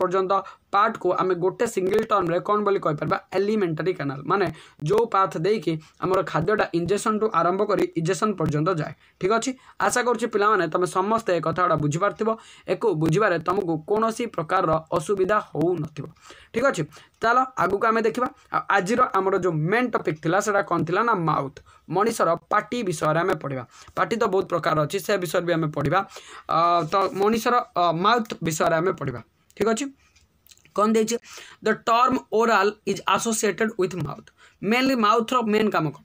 पर्यटन पार्ट को आम गोटे सिंगल टर्म्रे कौन बोली कहीपर एलिमेंटरी कैनाल मानने जो पाथ दे कि आम खाद्यटा इंजेक्शन टू आरंभ कर इंजेक्शन पर्यटन जाए ठीक अच्छे आशा कर पाने तुम समस्ते एक कथा बुझीपार एक बुझे तुमको कौन सी प्रकार असुविधा हो न ठीक अच्छे चलो आगु आम देखा आज जो मेन टपिक था कौन थी ना माउथ मनीषर पार्टी विषय आम पढ़ा पार्टी तो बहुत प्रकार अच्छे से विषय भी आम पढ़ा तो मनीषर माउथ विषय आम पढ़ा ठीक अच्छे कौन the term oral is associated with mouth mainly माउथ्र मेन कम कौन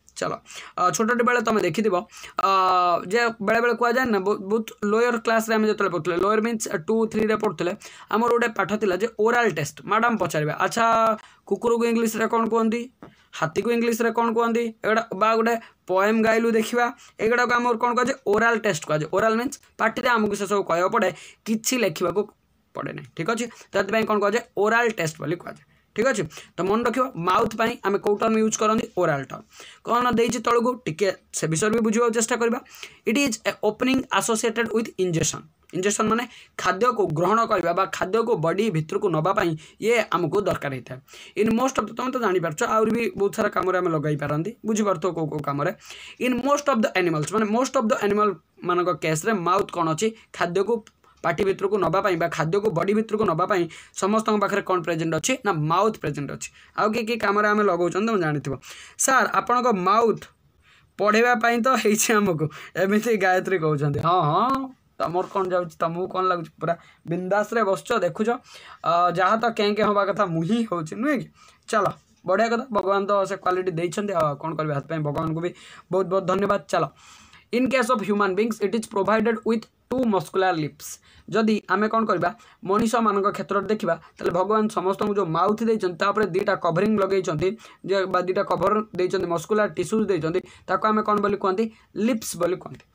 ଚାଲ ଛୋଟଟି ବେଳେ ତୁମେ ଦେଖିଥିବ ଯେ ବେଳେବେଳେ କୁହାଯାଏ ନା ବହୁତ ଲୋୟର କ୍ଲାସ୍ରେ ଆମେ ଯେତେବେଳେ ପଢ଼ୁଥିଲେ ଲୋୟର ମିନ୍ସ ଟୁ ଥ୍ରୀରେ ପଢ଼ୁଥିଲେ ଆମର ଗୋଟେ ପାଠ ଥିଲା ଯେ ଓରାଲ୍ ଟେଷ୍ଟ ମ୍ୟାଡ଼ାମ୍ ପଚାରିବେ ଆଚ୍ଛା କୁକୁରକୁ ଇଂଲିଶରେ କ'ଣ କୁହନ୍ତି ହାତୀକୁ ଇଂଲିଶରେ କ'ଣ କୁହନ୍ତି ଏଗୁଡ଼ା ବା ଗୋଟେ ପଏମ୍ ଗାଇଲୁ ଦେଖିବା ଏଗୁଡ଼ାକୁ ଆମର କ'ଣ କୁହାଯାଏ ଓରାଲ୍ ଟେଷ୍ଟ କୁହାଯାଏ ଓରାଲ୍ ମିନ୍ସ ପାଟିରେ ଆମକୁ ସେସବୁ କହିବାକୁ ପଡ଼େ କିଛି ଲେଖିବାକୁ ପଡ଼େ ନାହିଁ ଠିକ୍ ଅଛି ସେଥିପାଇଁ କ'ଣ କୁହାଯାଏ ଓରାଲ୍ ଟେଷ୍ଟ ବୋଲି କୁହାଯାଏ ठीक अच्छे तो मन रख माउथ पर आम कौ टर्म यूज करते ओराल टर्म कौन दे तौक टी से विषय भी बुझा चेस्टा करवा it is a opening associated with ingestion ingestion मैंने खाद्य को ग्रहण करवा खाद्य को बडी भितर को नापाई ये आमको दरकार होता है इन मोस्ट अफ द तुम तो जापार आहरी बहुत सारा कम लगे पारती बुझीपार कौ कौ कम in most of the animals मैंने मोस्ट अफ द एनिमल मानक केस्रे माउथ कौन अच्छी खाद्य को पार्टी भितर को नापी खाद्य को बडी भितर को नापी समस्त पाखे कौन प्रेजेंट अच्छे ना माउथ प्रेजेट अच्छे आउ किए कम लगोन तुम जान सार आपण माउथ पढ़ेगा तो होमको एमती गायत्री कहते हैं हाँ हाँ तुमर कौन जा तुमको कौन लगुच पूरा बिंदास बस देखु जहाँ तो कें के हवा कथा मुँह हूँ नुहे कि चल बढ़िया कथा भगवान तो से क्वाटी क्वाट कौन कर हाथ पाई भगवान को भी बहुत बहुत धन्यवाद चल in case of human beings it is provided with two muscular lips ଯଦି ଆମେ କ'ଣ କରିବା ମଣିଷମାନଙ୍କ କ୍ଷେତ୍ରରେ ଦେଖିବା ତାହେଲେ ଭଗବାନ ସମସ୍ତଙ୍କୁ ଯେଉଁ ମାଉଥ୍ ଦେଇଛନ୍ତି ତାପରେ ଦୁଇଟା କଭରିଂ ଲଗେଇଛନ୍ତି ଯେ ବା ଦୁଇଟା କଭର ଦେଇଛନ୍ତି ମସ୍କୁଲାର ଟିସୁଜ୍ ଦେଇଛନ୍ତି ତାକୁ ଆମେ କ'ଣ ବୋଲି କୁହନ୍ତି ଲିପ୍ସ ବୋଲି କୁହନ୍ତି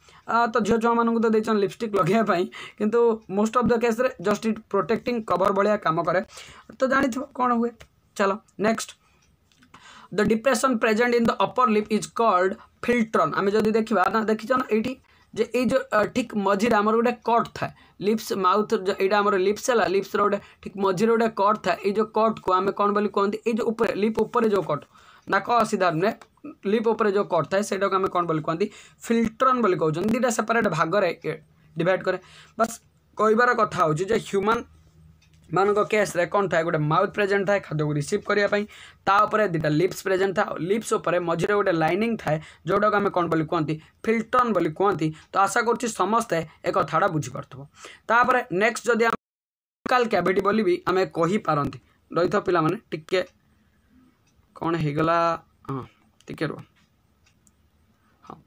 ତ ଝିଅ ଛୁଆମାନଙ୍କୁ ତ ଦେଇଛନ୍ତି ଲିପଷ୍ଟିକ୍ ଲଗେଇବା ପାଇଁ କିନ୍ତୁ ମୋଷ୍ଟ ଅଫ୍ ଦ କେସ୍ରେ ଜଷ୍ଟ ଇଟ୍ ପ୍ରୋଟେକ୍ଟିଂ କଭର ଭଳିଆ କାମ କରେ ତ ଜାଣିଥିବ କ'ଣ ହୁଏ ଚାଲ next the depression present in the upper lip is called philtrum आम जब देखा ना देखी ना ये जो ठीक मझीर आमर गोटे कट था लिप्स माउथ यहाँ लिप्स है लिप्स रोटे ठीक मझीर गोटे कट था ये कट को आम कौन बोली कहते जो उपरे, लिप उपरे जो कट नाक असीधारण में लिप उपरे जो कट था आम कौन बोली कहते फिल्ट्रन कहते दुटा सेपरेट भाग डिड कैर बस कहार कथ हो ह्यूमान मानक केस कौन था गोटे माउथ प्रेजेंट था खाद्य को रिसीव करने दुटा लिप्स प्रेजेंट था लिप्स उपर मझे गोटे लाइनिंग था जोटा को आम कौन बोली कहते फिल्टन बोली कहते तो आशा कर समस्ते एक कथा बुझीपरथ नेक्स्ट जदि लोकाल कैविटी बोली भी आम कही पारती रही थ पा कौन टे कला हाँ टे रु हाँ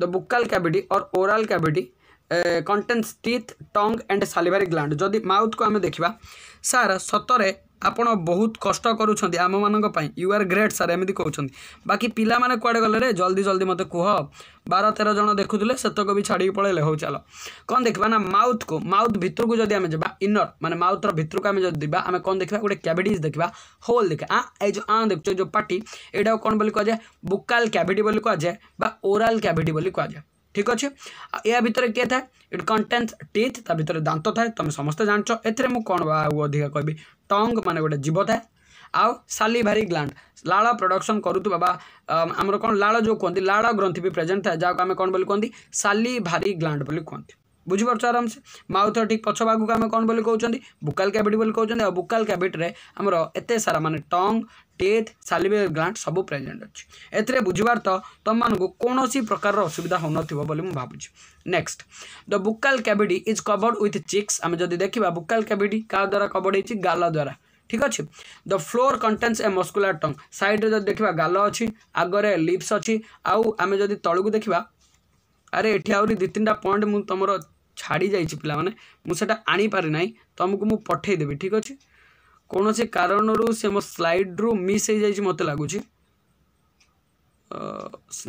द बुकाल कैविटी और oral cavity contains teeth tongue and salivary gland जदि माउथ को आम देखा सार सतरे आप बहुत कष्ट करूँ आम मानी यू आर ग्रेट सर एम कौन बाकी पिलाने कुआड़े गले जल्दी जल्दी मत कह बार तेरह जन देखुले से सेतक भी छाड़ी पड़े हो चल कौन देखा ना माउथ को माउथ भितर को जब जा इनर मैंने माउथर भितर को आम जा कौन देखा गोटे क्या देखा होल देखा आ ये जो आ देखो जो पार्टी यहाँ कौन बोली कहुए बुकाल कैबिटी कहुए ओराल कैबिटी कहुए ठीक अच्छे या भितर किए था इट कंटेन्स टीथ तर दात था तुम समस्त जान एम कौन अधिक कह टंग माने गोटे जीव था आउ सालीभारी ग्लांड लाल प्रडक्शन करुवा आमर कौन लाल जो कहते लाड़ ग्रंथि भी प्रेजेंट था जहाँ को आम कौन बोली साली भारी ग्लांड बोली कहते बुझिपार आराम से माउथ ठीक पछ भाग को आम कौन बोली कौन बुकाल कैबिट बोली कौन आुकाल बुकाल कैबिट आमर एत सारा मानते टंग टेथ सालिवे ग्लांट सब प्रेजेन्ट अच्छे ए बुझार तो तुम मानक कौन प्रकार असुविधा हो नाबू next the buccal cavity is covered with cheeks आम जब देखा बुकाल कैबिट क्या द्वारा कवर्ड हो गाल द्वारा ठीक अच्छे the floor contains a muscular tongue सैड्रे देखा गाल अच्छी आगे लिप्स अच्छी आउ आम जब तल को देखा अरे ये आई तीन टाइम पॉइंट मुझे तुम ଛାଡ଼ି ଯାଇଛି ପିଲାମାନେ ମୁଁ ସେଇଟା ଆଣିପାରିନାହିଁ ତୁମକୁ ମୁଁ ପଠାଇଦେବି ଠିକ୍ ଅଛି କୌଣସି କାରଣରୁ ସେ ମୋ ସ୍ଲାଇଡ଼୍ରୁ ମିସ୍ ହେଇଯାଇଛି ମୋତେ ଲାଗୁଛି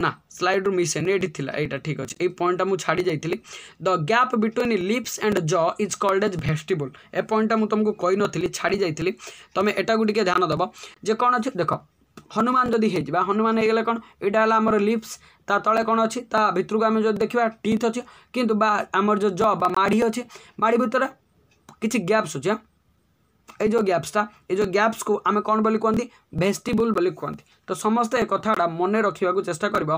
ନା ସ୍ଲାଇଡ଼୍ରୁ ମିସ୍ ହେଇନି ଏଠି ଥିଲା ଏଇଟା ଠିକ୍ ଅଛି ଏଇ ପଏଣ୍ଟଟା ମୁଁ ଛାଡ଼ି ଯାଇଥିଲି the gap between lips and jaw is called as vestibule ଏ ପଏଣ୍ଟଟା ମୁଁ ତୁମକୁ କହିନଥିଲି ଛାଡ଼ି ଯାଇଥିଲି ତୁମେ ଏଟାକୁ ଟିକେ ଧ୍ୟାନ ଦେବ ଯେ କ'ଣ ଅଛି ଦେଖ হনুমান যদি হয়েছি বা হনুমান হয়েগলে কোণ এটা হল আমার লিপস তা তলে কোণ অছি তা ভিতরক আমি যদি দেখা টিথ অছি কিন্তু বা আমার যে জ বা মাড়ি অছি মাড়ি ভিতরে কিছু গ্যাপস অছে এই যে গ্যাপসটা এই যে গ্যাপসকে আমি কোণ বলে কুহতি ভেস্টিবুল বলে কুহতি তো সমস্তে এ কথাটা মনে রাখা চেষ্টা করব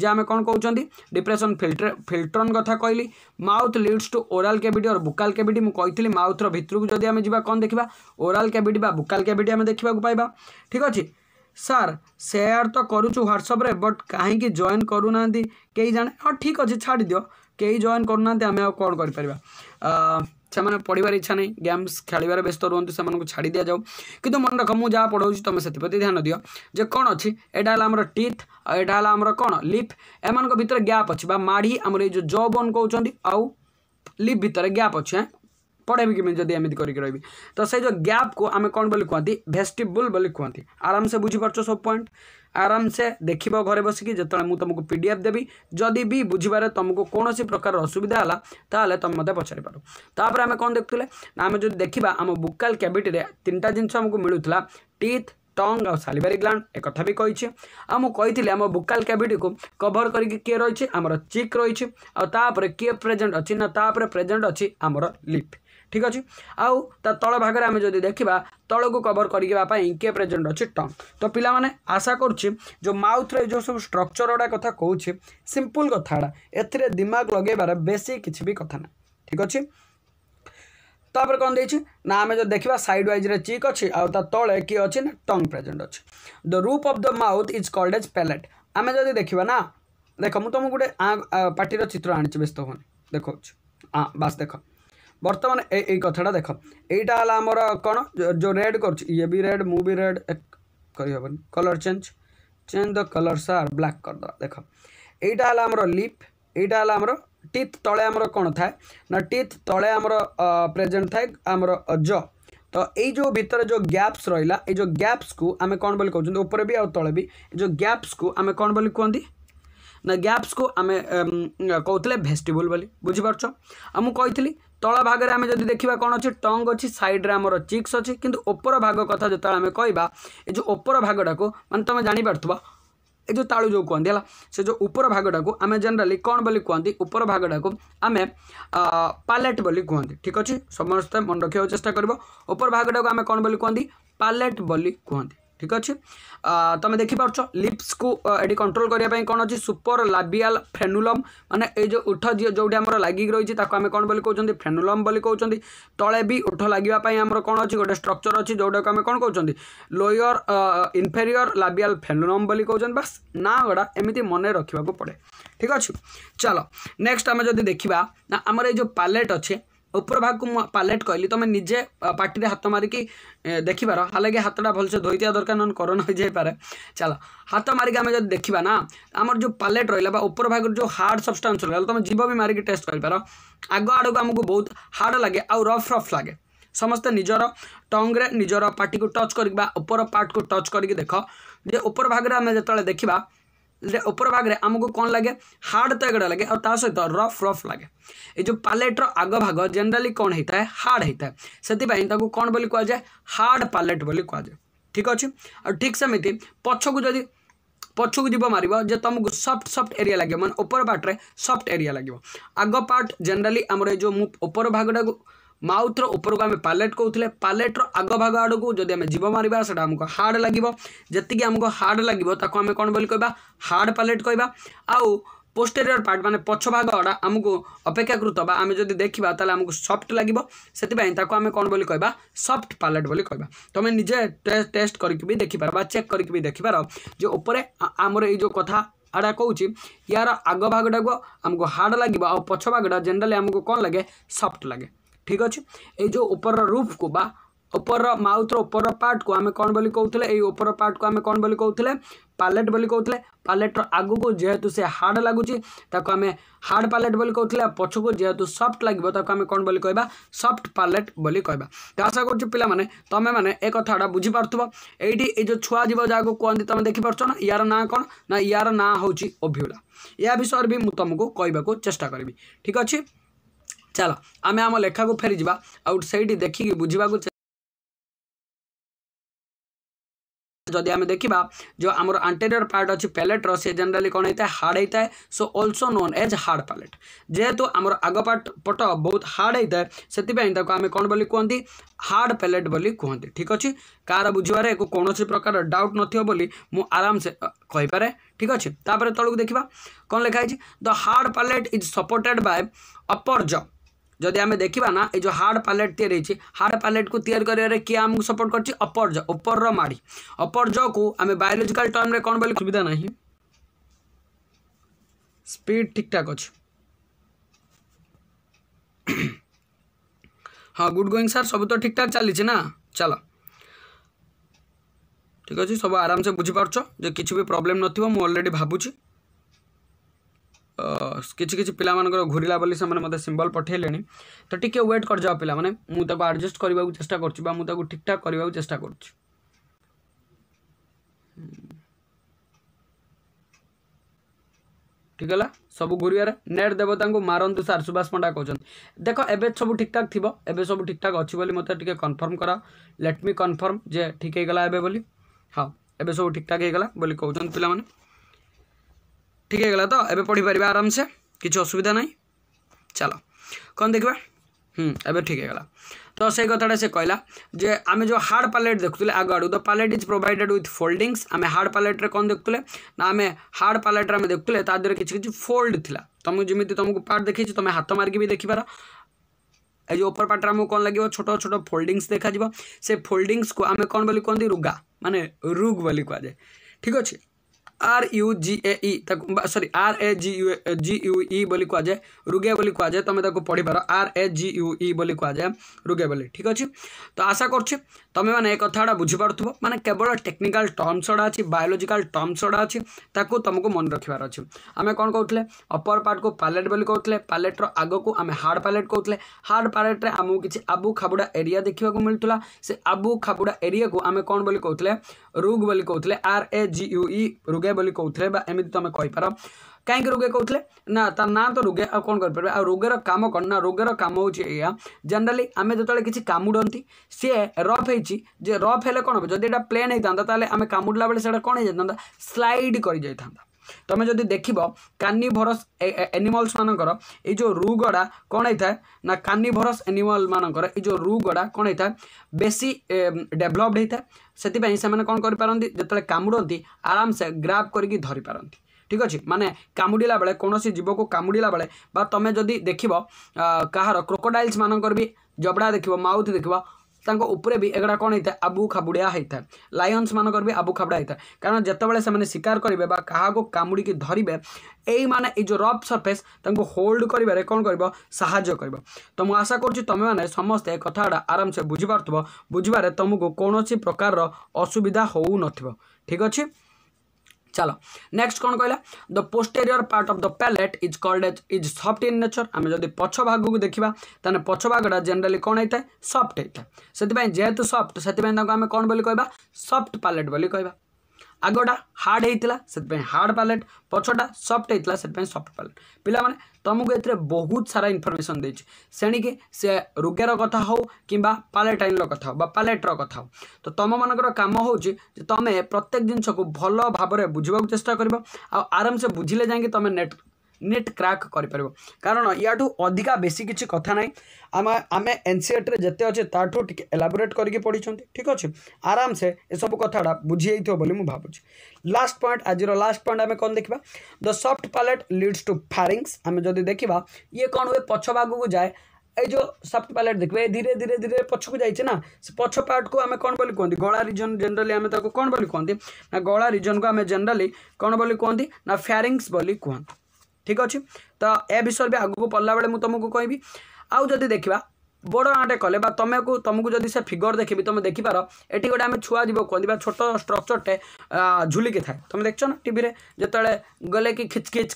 যে আমি কোণ কৌন ডিপ্রেসন ফিল্টর ফিল্টরন কথা কহিলি mouth leads to oral cavity or buccal cavity মুখি মাউথর ভিতরক যদি আমি যা কোণ দেখা ওরাল ক্যাভিটি বা বুকাল ক্যাভিটি আমি দেখা পাইবা ঠিক আছে ସାର୍ ସେୟାର ତ କରୁଛୁ ହ୍ୱାଟ୍ସଆପ୍ରେ ବଟ୍ କାହିଁକି ଜଏନ୍ କରୁନାହାନ୍ତି କେହି ଜାଣେ ହଁ ଠିକ୍ ଅଛି ଛାଡ଼ିଦିଅ କେହି ଜଏନ୍ କରୁନାହାନ୍ତି ଆମେ ଆଉ କ'ଣ କରିପାରିବା ସେମାନେ ପଢ଼ିବାର ଇଚ୍ଛା ନାହିଁ ଗେମ୍ସ ଖେଳିବାରେ ବ୍ୟସ୍ତ ରୁହନ୍ତୁ ସେମାନଙ୍କୁ ଛାଡ଼ି ଦିଆଯାଉ କିନ୍ତୁ ମନେ ରଖ ମୁଁ ଯାହା ପଢ଼ାଉଛି ତୁମେ ସେଥିପ୍ରତି ଧ୍ୟାନ ଦିଅ ଯେ କ'ଣ ଅଛି ଏଇଟା ହେଲା ଆମର ଟିଥ୍ ଆଉ ଏଇଟା ହେଲା ଆମର କ'ଣ ଲିପ୍ ଏମାନଙ୍କ ଭିତରେ ଗ୍ୟାପ୍ ଅଛି ବା ମାଢ଼ି ଆମର ଏଇ ଯେଉଁ ଜ ବୋନ୍ କହୁଛନ୍ତି ଆଉ ଲିପ୍ ଭିତରେ ଗ୍ୟାପ୍ ଅଛି पढ़े कमी जब एम करके रही तो से जो गैप को आम कौन बोली कहते भेस्टिबुल कहते आराम से बुझीप सब पॉइंट आराम से देख घरे बसिक जो तुमको पी डी एफ देवी जदि भी बुझे तुमको कौन प्रकार असुविधा है तेल तुम मत पचार पार तापर आम कौन देखु ना आम जो देखा आम बुकाल कैबिटी तीन टा जिन मिलूला टीथ टंग आलिवारी ग्लांड एक भी कही मुझे आम बुकाल कैबिटी को कभर करके किए रही आमर चिक रही किए प्रेजेट अच्छी ना तापर प्रेजेट अच्छी आमर लिफ ঠিক ଅଛି ଆଉ ତା ତଳ ଭାଗରେ ଆମେ ଯଦି ଦେଖିବା ତଳକୁ କଭର କରିବା ପାଇଁ କେ ପ୍ରେଜେଣ୍ଟ ଅଛି ଟଙ୍ଗ ତ ପିଲାମାନେ ଆଶା କରୁଛି ଯେଉଁ ମାଉଥ୍ର ଏ ଯେଉଁ ସବୁ ଷ୍ଟ୍ରକ୍ଚର ଗୁଡ଼ା କଥା କହୁଛି ସିମ୍ପୁଲ୍ କଥାଟା ଏଥିରେ ଦିମାଗ ଲଗେଇବାର ବେଶୀ କିଛି ବି କଥା ନାହିଁ ଠିକ୍ ଅଛି ତାପରେ କ'ଣ ଦେଇଛି ନା ଆମେ ଯଦି ଦେଖିବା ସାଇଡ୍ ୱାଇଜ୍ରେ ଚିକ୍ ଅଛି ଆଉ ତା ତଳେ କିଏ ଅଛି ନା ଟଙ୍ଗ ପ୍ରେଜେଣ୍ଟ ଅଛି the roof of the mouth is called as palate ଆମେ ଯଦି ଦେଖିବା ନା ଦେଖ ମୁଁ ତୁମକୁ ଗୋଟେ ପାଟିର ଚିତ୍ର ଆଣିଛି ବ୍ୟସ୍ତ ହୁଅନି ଦେଖାଉଛି ହଁ ବାସ୍ ଦେଖ बर्तमान यथाटा देख यहीटा है आमर कौन जो रेड कर ये भी रेड मु भी रेड करहबन colour change change the colour सार ब्लाक करद देख यहीटा लिप यहीटा है टीथ तले आमर कौन थाए ना टीथ तले आमर प्रेजेन्ट थाए आम ज तो यो भितर जो गैप्स रहा ये गैप्स को आम कौन बोली कौन ऊपर भी तले भी जो गैप्स को आम कौन बोली कहती ना गैप्स को आम कौले बुझिपार बुझिपार्छ कही तल भाग में जब देखा कौन अच्छी टंग अच्छी सैड्रे आम चिक्स अच्छी कितना ओपर भाग कथ जो आम कह जो ओपर भागटा को मान तुम जापार ये जो तालु जो कहते हैं से जो ऊपर भागटा को आम जेनेली कौन बोली कहते ऊपर भागटा को आम पैलेट बोली कहते ठीक अच्छे समस्ते मन रखा चेस्ट कर ऊपर भागटा को आम कौन बोली कहते पैलेट बोली कहते ঠিক আছে তুমি দেখিপারছ লিপ্সু এটি কন্ট্রোল করা কোণ অনেক সুপর লাবিয়াল ফেনুলম মানে এই যে উঠ যেটি আমার লাগি রয়েছে তাকে আমি কোণ বলে কৌন ফেনুলম বলে কৌন তলে বি উঠ লাগা আমার কোণ অনেক গোটে স্ট্রকচর অ্যাটাকে আমি কোণ কৌন লোয়র ইনফেরিয়র লাবিয়াল ফেনুলম বলে কৌন বাস না গুড়া এমনি মনে রাখা পড়ে ঠিক আছে চলো নেক্সট আমি যদি দেখা না আমার এই যে প্যালেট অছে ଉପର ଭାଗକୁ ମୁଁ ପାଲେଟ୍ କହିଲି ତୁମେ ନିଜେ ପାଟିରେ ହାତ ମାରିକି ଦେଖିବାର ହାଲାକି ହାତଟା ଭଲସେ ଧୋଇଥିବା ଦରକାର ନହେଲେ କରୋନା ହୋଇଯାଇପାରେ ଚାଲ ହାତ ମାରିକି ଆମେ ଯଦି ଦେଖିବା ନା ଆମର ଯେଉଁ ପାଲେଟ୍ ରହିଲା ବା ଉପର ଭାଗରୁ ଯେଉଁ ହାର୍ଡ଼ ସବଷ୍ଟାନ୍ସ ରହିଲା ତୁମେ ଜୀବ ବି ମାରିକି ଟେଷ୍ଟ କରିପାର ଆଗ ଆଡ଼କୁ ଆମକୁ ବହୁତ ହାର୍ଡ଼ ଲାଗେ ଆଉ ରଫ୍ ରଫ୍ ଲାଗେ ସମସ୍ତେ ନିଜର ଟଙ୍ଗରେ ନିଜର ପାଟିକୁ ଟଚ୍ କରିକି ବା ଉପର ପାର୍ଟକୁ ଟଚ୍ କରିକି ଦେଖ ଯେ ଉପର ଭାଗରେ ଆମେ ଯେତେବେଳେ ଦେଖିବା उपर भाग रे आमको कौन लगे हार्ड तैगड़ा तो लगे और ता सहित रफ रफ लगे ये जो पैलेट आग भाग जेनेली कौन होता है हार्ड होता है से कौन बोली कह जाए हार्ड पैलेट बोली कह जाए ठीक अच्छे और ठीक सेमती पछक जदि पछक जीव मार जो तुमको सफ्ट सफ्ट एरिया लगे मान उपर पार्ट्रे सफ्ट एरिया लगे आग पार्ट जेनराली आम जो उपर भाग ମାଉଥ୍ର ଉପରକୁ ଆମେ ପାଲେଟ୍ କହୁଥିଲେ ପାଲେଟ୍ର ଆଗ ଭାଗ ଆଡ଼କୁ ଯଦି ଆମେ ଜୀବ ମାରିବା ସେଇଟା ଆମକୁ ହାର୍ଡ଼ ଲାଗିବ ଯେତିକି ଆମକୁ ହାର୍ଡ଼ ଲାଗିବ ତାକୁ ଆମେ କ'ଣ ବୋଲି କହିବା ହାର୍ଡ଼ ପାଲେଟ୍ କହିବା ଆଉ ପୋଷ୍ଟେରିୟର ପାର୍ଟ ମାନେ ପଛ ଭାଗଟା ଆମକୁ ଅପେକ୍ଷାକୃତ ବା ଆମେ ଯଦି ଦେଖିବା ତାହେଲେ ଆମକୁ ସଫ୍ଟ ଲାଗିବ ସେଥିପାଇଁ ତାକୁ ଆମେ କ'ଣ ବୋଲି କହିବା ସଫ୍ଟ ପାଲେଟ୍ ବୋଲି କହିବା ତୁମେ ନିଜେ ଟେଷ୍ଟ କରିକି ବି ଦେଖିପାର ବା ଚେକ୍ କରିକି ବି ଦେଖିପାର ଯେ ଉପରେ ଆମର ଏଇ ଯେଉଁ କଥା ଆଡ଼ା କହୁଛି ୟାର ଆଗ ଭାଗଟାକୁ ଆମକୁ ହାର୍ଡ଼ ଲାଗିବ ଆଉ ପଛ ଭାଗଟା ଜେନେରାଲି ଆମକୁ କ'ଣ ଲାଗେ ସଫ୍ଟ ଲାଗେ ঠিক ଅଛି ଏଇ ଯେଉଁ ଉପରର ରୁଫ୍କୁ ବା ଉପରର ମାଉଥ୍ର ଉପରର ପାର୍ଟକୁ ଆମେ କ'ଣ ବୋଲି କହୁଥିଲେ ଏଇ ଉପର ପାର୍ଟକୁ ଆମେ କ'ଣ ବୋଲି କହୁଥିଲେ ପାଲେଟ୍ ବୋଲି କହୁଥିଲେ ପାଲେଟ୍ର ଆଗକୁ ଯେହେତୁ ସେ ହାର୍ଡ଼ ଲାଗୁଛି ତାକୁ ଆମେ ହାର୍ଡ଼ ପାଲେଟ୍ ବୋଲି କହୁଥିଲେ ଆଉ ପଛକୁ ଯେହେତୁ ସଫ୍ଟ ଲାଗିବ ତାକୁ ଆମେ କ'ଣ ବୋଲି କହିବା ସଫ୍ଟ ପାଲେଟ୍ ବୋଲି କହିବା ତ ଆଶା କରୁଛି ପିଲାମାନେ ତମେମାନେ ଏ କଥାଟା ବୁଝିପାରୁଥିବ ଏଇଠି ଏଇ ଯେଉଁ ଛୁଆ ଜୀବ ଯାହାକୁ କୁହନ୍ତି ତମେ ଦେଖିପାରୁଛ ନା ୟାର ନାଁ କ'ଣ ନା ୟାର ନାଁ ହେଉଛି ଓଭିଉଲା ଏହା ବିଷୟରେ ବି ମୁଁ ତୁମକୁ କହିବାକୁ ଚେଷ୍ଟା କରିବି ଠିକ୍ ଅଛି चल आम आम लेखा को फेरी जा देखिक बुझा जदि आम देखा जो आम आंटेरियर पार्ट अच्छी पैलेट्र सी जेनेली कौन है हार्ड होता है so also known as hard palate जेहेतु आम आग पार्ट पट बहुत हार्ड होता है से आम कौन बोली कहते हार्ड पैलेट बोली कहते ठीक अच्छे कार बुझे कौन प्रकार डाउट नु आराम से कहीपे ठीक अच्छे तापर तौक देखा कौन लिखाई the hard palate is supported by upper जब जदि आम देखा ना ये हार्ड पैलेट या हार्ड पैलेट को या किए आमको सपोर्ट करपर जो ऊपर रड़ी अपर जो को आम बायोलोजिकाल टर्म कौन बोल सुविधा ना स्पीड ठीक ठाक अच्छे हाँ गुड गोइंग सर सब तो ठीक ठाक चली चल ठीक अच्छे सब आराम से बुझीप कि भी प्रोब्लेम नलरेडी भावुँ କିଛି କିଛି ପିଲାମାନଙ୍କର ଘୁରିଲା ବୋଲି ସେମାନେ ମୋତେ ସିମ୍ବଲ୍ ପଠାଇଲେଣି ତ ଟିକିଏ ୱେଟ୍ କରିଯାଅ ପିଲାମାନେ ମୁଁ ତାକୁ ଆଡ଼ଜଷ୍ଟ କରିବାକୁ ଚେଷ୍ଟା କରୁଛି ବା ମୁଁ ତାକୁ ଠିକ୍ଠାକ୍ କରିବାକୁ ଚେଷ୍ଟା କରୁଛି ঠিক হল সবু গুরুবার নেট দেবতাঙ্কু মারন্তু সার সুভাষ পণ্ডা কৌন দেখ এবে সব ঠিকঠাক থিব এবে সব ঠিকঠাক অছি বলি মতো টিকে কনফর্ম কর লেট মি কনফর্ম যে ঠিক হয়ে গলা এবে বলি হ্যাঁ এবে সব ঠিকঠাক হয়ে গলা বলি কৌন পিলা মানে ठीक है तो ये पढ़ी पार आराम से किसी असुविधा ना चल कौन देखा हम्म ठीक है गला तो से कथा से कहला जे आमे जो हार्ड पैलेट देखुले आग आड़ तो palate is provided with foldings आम हार्ड पैलेट रे कौन देखुले ना आम हार्ड पैलेट रे आम देखुले किसी किसी फोल्ड था तुम जमी तुमको पार्ट देखी तुम हाथ मार्ग भी देखिपार ये ऊपर पार्टी आमको कौन लगे छोट छोट फोल्डिंगस देखा से फोल्डिंग्स को आम कौन बोली कहते रुगा माने रुग बोली जाए ठीक अच्छे आर यू जी ए सरी आर ए जि जिई कह जाए रुगे बोली कहुए तुम्हें पढ़ी पार आर ए जि यूई कह जाए रुगे बोली ठीक अच्छे तो आशा कर ତୁମେମାନେ ଏ କଥାଟା ବୁଝିପାରୁଥିବ ମାନେ କେବଳ ଟେକ୍ନିକାଲ ଟର୍ମସ୍ ଗୁଡ଼ା ଅଛି ବାୟୋଲୋଜିକାଲ ଟର୍ମସ୍ ଗୁଡ଼ା ଅଛି ତାକୁ ତୁମକୁ ମନେ ରଖିବାର ଅଛି ଆମେ କ'ଣ କହୁଥିଲେ ଅପର ପାର୍ଟକୁ ପାଲେଟ୍ ବୋଲି କହୁଥିଲେ ପାଲେଟ୍ର ଆଗକୁ ଆମେ ହାର୍ଡ଼ ପାଲେଟ୍ କହୁଥିଲେ ହାର୍ଡ଼ ପାଲେଟ୍ରେ ଆମକୁ କିଛି ଆବୁ ଖାବୁଡ଼ା ଏରିଆ ଦେଖିବାକୁ ମିଳୁଥିଲା ସେ ଆବୁ ଖାବୁଡ଼ା ଏରିଆକୁ ଆମେ କ'ଣ ବୋଲି କହୁଥିଲେ ରୁଗ୍ ବୋଲି କହୁଥିଲେ ଆର୍ ଏ ଜି ୟୁ ଇ ରୁଗେ ବୋଲି କହୁଥିଲେ ବା ଏମିତି ତୁମେ କହିପାର କାହିଁକି ରୋଗେ କହୁଥିଲେ ନା ତା ନାଁ ତ ରୋଗେ ଆଉ କ'ଣ କରିପାରିବେ ଆଉ ରୋଗର କାମ କ'ଣ ନା ରୋଗର କାମ ହେଉଛି ଏଇଆ ଜେନେରାଲି ଆମେ ଯେତେବେଳେ କିଛି କାମୁଡ଼ନ୍ତି ସିଏ ରଫ୍ ହେଇଛି ଯେ ରଫ୍ ହେଲେ କ'ଣ ହେବ ଯଦି ଏଇଟା ପ୍ଲେନ୍ ହେଇଥାନ୍ତା ତାହେଲେ ଆମେ କାମୁଡ଼ିଲା ବେଳେ ସେଇଟା କ'ଣ ହେଇଯାଇଥାନ୍ତା ସ୍ଲାଇଡ଼ କରିଯାଇଥାନ୍ତା ତୁମେ ଯଦି ଦେଖିବ କାନିଭରସ୍ ଏନିମଲ୍ସ ମାନଙ୍କର ଏଇ ଯେଉଁ ରୁଗଡ଼ା କ'ଣ ହେଇଥାଏ ନା କାନିଭରସ୍ ଏନିମଲ୍ ମାନଙ୍କର ଏଇ ଯେଉଁ ରୁଗଡ଼ା କ'ଣ ହେଇଥାଏ ବେଶୀ ଡେଭଲପ୍ଡ ହେଇଥାଏ ସେଥିପାଇଁ ସେମାନେ କ'ଣ କରିପାରନ୍ତି ଯେତେବେଳେ କାମୁଡ଼ନ୍ତି ଆରାମସେ ଗ୍ରାଫ୍ କରିକି ଧରିପାରନ୍ତି ঠিক ଅଛି ମାନେ କାମୁଡ଼ିଲା ବେଳେ କୌଣସି ଜୀବକୁ କାମୁଡ଼ିଲା ବେଳେ ବା ତୁମେ ଯଦି ଦେଖିବ କାହାର କ୍ରୋକୋଡାଇଲ୍ସ ମାନଙ୍କର ବି ଜବଡ଼ା ଦେଖିବ ମାଉଥ୍ ଦେଖିବ ତାଙ୍କ ଉପରେ ବି ଏଗୁଡ଼ା କ'ଣ ହେଇଥାଏ ଆବୁ ଖାବୁଡ଼ିଆ ହେଇଥାଏ ଲାୟନ୍ସ ମାନଙ୍କର ବି ଆବୁ ଖାବୁଡ଼ା ହେଇଥାଏ କାରଣ ଯେତେବେଳେ ସେମାନେ ଶିକାର କରିବେ ବା କାହାକୁ କାମୁଡ଼ିକି ଧରିବେ ଏଇମାନେ ଏଇ ଯେଉଁ ରଫ୍ ସର୍ଫେସ୍ ତାଙ୍କୁ ହୋଲ୍ଡ କରିବାରେ କ'ଣ କରିବ ସାହାଯ୍ୟ କରିବ ତ ମୁଁ ଆଶା କରୁଛି ତୁମେମାନେ ସମସ୍ତେ ଏ କଥାଗୁଡ଼ା ଆରାମସେ ବୁଝିପାରୁଥିବ ବୁଝିବାରେ ତୁମକୁ କୌଣସି ପ୍ରକାରର ଅସୁବିଧା ହେଉନଥିବ ଠିକ୍ ଅଛି चलो नेक्स्ट कौन कहला the posterior part of the palate is called as is soft in nature आम जब पछ भाग को देखा तेल पछ भागा जेनेली कौन होता है सफ्ट होता है से जेहेतु सफ्ट से आम कौन बोली कह सफ्ट पैलेट बोली कहवा आगटा हार्ड होता से हार्ड पैलेट पचटा सफ्ट होता से सफ्ट पैलेट पे तुमको ए बहुत सारा इनफर्मेसन देणी के से रुगेर कथ हो कि पैलेटाइन रथ हो पैलेटर कथ हो तो तुम मानम हो तुम प्रत्येक जिनस को भल भाव बुझाक चेस्ट कर आराम से बुझे जाएंगे तुम नेट नेट क्राक कर कारण याठू अधिका बेस किसी कथ ना आम आम एन सी एट्रे जिते अच्छे तालाबोरेट करके पढ़ी ठीक अच्छे आराम से सब कथा बुझी जाइ भावुँ लास्ट पॉइंट आज लास्ट पॉइंट आम कौन देखा the soft palate leads to pharynx आम जब देखा ये कौन हुए पछ भाग को जाए ये जो सफ्ट पैलेट देखिए धीरे धीरे धीरे पछक जाइए ना से पछ पार्ट को आम कौन बोली कहते गला रिजन जेनराली आम कौन बोली कहते गला रिजन को आम जेनराली कौन बोली कहते ना फारिंगस कहते ঠিক ଅଛି ତ ଏ ବିଷୟରେ ବି ଆଗକୁ ପଢ଼ିଲା ବେଳେ ମୁଁ ତୁମକୁ କହିବି ଆଉ ଯଦି ଦେଖିବା ବଡ଼ ନାଁଟେ କଲେ ବା ତମେକୁ ତମକୁ ଯଦି ସେ ଫିଗର ଦେଖିବି ତମେ ଦେଖିପାର ଏଠି ଗୋଟେ ଆମେ ଛୁଆ ଯିବ କୁହନ୍ତି ବା ଛୋଟ ଷ୍ଟ୍ରକ୍ଚରଟେ ଝୁଲିକି ଥାଏ ତମେ ଦେଖିଛ ନା ଟିଭିରେ ଯେତେବେଳେ ଗଲେ କି ଖିଚ୍ ଖିଚ୍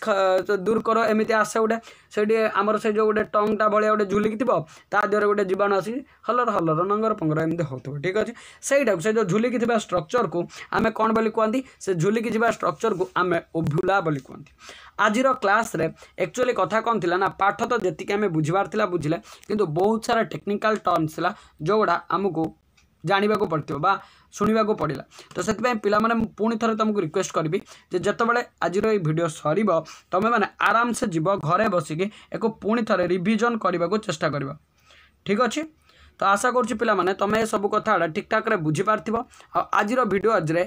ଦୂର କର ଏମିତି ଆସେ ଗୋଟେ ସେଇଠି ଆମର ସେ ଯେଉଁ ଗୋଟେ ଟଙ୍ଗଟା ଭଳିଆ ଗୋଟେ ଝୁଲିକି ଥିବ ତା ଦେହରେ ଗୋଟେ ଜୀବାଣୁ ଆସି ହଲର ହଲର ନଙ୍ଗର ପଙ୍ଗର ଏମିତି ହେଉଥିବ ଠିକ୍ ଅଛି ସେଇଟାକୁ ସେ ଯେଉଁ ଝୁଲିକି ଥିବା ଷ୍ଟ୍ରକ୍ଚରକୁ ଆମେ କ'ଣ ବୋଲି କୁହନ୍ତି ସେ ଝୁଲିକି ଯିବା ଷ୍ଟ୍ରକ୍ଚରକୁ ଆମେ ଓଭ୍ୟୁଲା ବୋଲି କୁହନ୍ତି ଆଜିର କ୍ଲାସ୍ରେ ଆକ୍ଚୁଆଲି କଥା କ'ଣ ଥିଲା ନା ପାଠ ତ ଯେତିକି ଆମେ ବୁଝିବାର ଥିଲା ବୁଝିଲେ କିନ୍ତୁ ବହୁତ ସାରା ଟେକ୍ନିକାଲ୍ ଟର୍ମସ୍ ଥିଲା ଯେଉଁଗୁଡ଼ା ଆମକୁ ଜାଣିବାକୁ ପଡ଼ିଥିବ ବା ଶୁଣିବାକୁ ପଡ଼ିଲା ତ ସେଥିପାଇଁ ପିଲାମାନେ ମୁଁ ପୁଣି ଥରେ ତୁମକୁ ରିକ୍ୱେଷ୍ଟ କରିବି ଯେ ଯେତେବେଳେ ଆଜିର ଏଇ ଭିଡ଼ିଓ ସରିବ ତୁମେମାନେ ଆରାମସେ ଯିବ ଘରେ ବସିକି ଏକୁ ପୁଣି ଥରେ ରିଭିଜନ୍ କରିବାକୁ ଚେଷ୍ଟା କରିବ ଠିକ୍ ଅଛି ତ ଆଶା କରୁଛି ପିଲାମାନେ ତୁମେ ଏସବୁ କଥାଗୁଡ଼ା ଠିକ୍ଠାକ୍ରେ ବୁଝିପାରିଥିବ ଆଉ ଆଜିର ଭିଡ଼ିଓ ଆଜିରେ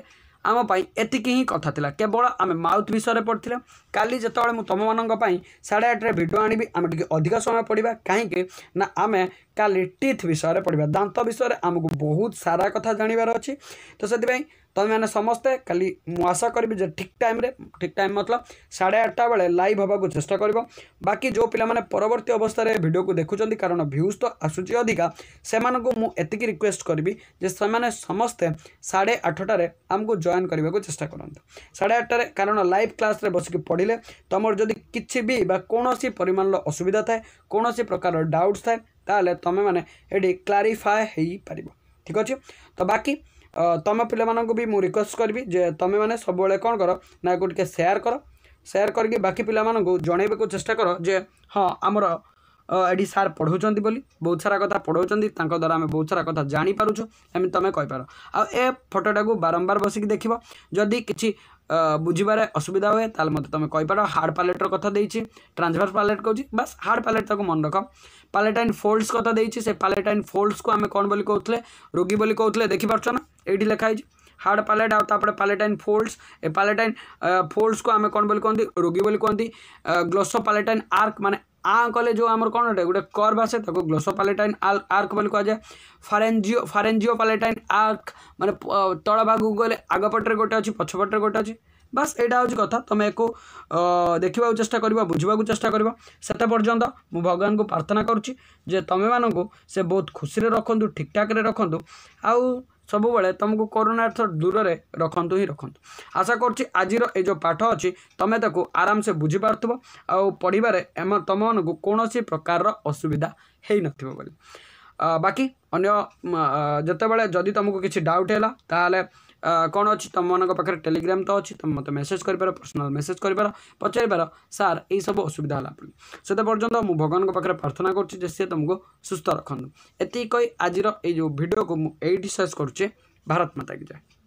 आम ପାଇଁ ଏତିକି ହିଁ କଥା ଥିଲା କେବଳ ଆମେ ମାଉଥ୍ ବିଷୟରେ ପଢ଼ିଥିଲେ କାଲି ଯେତେବେଳେ ମୁଁ ତୁମମାନଙ୍କ ପାଇଁ ସାଢ଼େ ଆଠରେ ଭିଡ଼ିଓ ଆଣିବି ଆମେ ଟିକେ ଅଧିକ ସମୟ ପଢ଼ିବା କାହିଁକି ନା ଆମେ କାଲି ଟିଥ୍ ବିଷୟରେ ପଢ଼ିବା ଦାନ୍ତ ବିଷୟରେ ଆମକୁ ବହୁତ ସାରା କଥା ଜାଣିବାର ଅଛି ତ ସେଥିପାଇଁ तुम्हें तो समस्ते खाली मुशा करी ठीक टाइम ठीक टाइम मतलब साढ़े आठटा बेले लाइव हाँ को चेस्ट कर बाकी जो पे परवर्त अवस्था भिड को देखुं कारण भ्यूज तो आसूची अधिका से मुझे रिक्वेस्ट करी से समस्ते साढ़े आठटे आमको जयन करने को चेस्ट करते साढ़े आठटे कारण लाइव क्लास बसिक पढ़ले तुम तो जदि किसी भी कौन परिमाण असुविधा थाए कौन प्रकार डाउट्स थाए तुम्हें मैंने ये पार ठीक अच्छे तो बाकी ତମ ପିଲାମାନଙ୍କୁ ବି ମୁଁ ରିକ୍ୱେଷ୍ଟ କରିବି ଯେ ତମେମାନେ ସବୁବେଳେ କ'ଣ କର ନା ଏହାକୁ ଟିକେ ସେୟାର କର ସେୟାର କରିକି ବାକି ପିଲାମାନଙ୍କୁ ଜଣାଇବାକୁ ଚେଷ୍ଟା କର ଯେ ହଁ ଆମର ये सार बोली बहुत सारा कथ पढ़ाऊँ द्वारा आम बहुत सारा कथ जापार एम तुम कहीपार आ फटोटा को बारंबार बसिक देख जदि किसी बुझार असुविधा हुए तो मत तुम कहीपार हार्ड पैलेटर कथ दे ट्रांसफर पैलेट कौन बास हार्ड पैलेट तक मन रख पैलेट फोल्ड्स कथ कथा से पैलेट एंड फोल्डस को आम कौन बोली कौले रोगी बोली कहते देखी पार्छ ना ये लिखाई हार्ड पैलेट आपटे पैलेटाइन ए पैलेटाइन फोल्डस को आम कौन बोली कहते रोगी बोली कहते ग्लोसो पैलेटाइन आर्क मैंने आ कले जो आम कौन अटे गोटे कर्व आसे ग्लोसोपालेटाइन आल आर्क कहुए फारेजिओ फारेजिओ पालेटाइन आर्क मैंने तल भाग को गले आगपटे गोटे अच्छे पछपटे गोटे अच्छे बस यहाँ हूँ कथ तुम एक देखा चेषा कर बुझा चेषा करते पर्यटन मु भगवान को प्रार्थना करुच्ची तुम्हें से बहुत खुशी रखुदू ठीक ठाक रखु आ ସବୁବେଳେ ତୁମକୁ କରୁଣାର୍ଥ ଦୂରରେ ରଖନ୍ତୁ ହିଁ ରଖନ୍ତୁ ଆଶା କରୁଛି ଆଜିର ଏ ଯେଉଁ ପାଠ ଅଛି ତୁମେ ତାକୁ ଆରାମସେ ବୁଝିପାରୁଥିବ ଆଉ ପଢ଼ିବାରେ ଏମ ତୁମମାନଙ୍କୁ କୌଣସି ପ୍ରକାରର ଅସୁବିଧା ହୋଇନଥିବ ବୋଲି ବାକି ଅନ୍ୟ ଯେତେବେଳେ ଯଦି ତୁମକୁ କିଛି ଡାଉଟ୍ ହେଲା ତାହେଲେ कौन अच्छी तुम मेरे टेलीग्राम तो अच्छी तुम मत मेसेज कर पार पर्सनाल मेसेज कर पार पचार पार सार सब असुविधा है से पर्यटन मुझ भगवान पाखे प्रार्थना कर सी तुमको सुस्थ रखु ये आज ये भिडियो को मुझे यही शेष करुचे भारत माता की जाए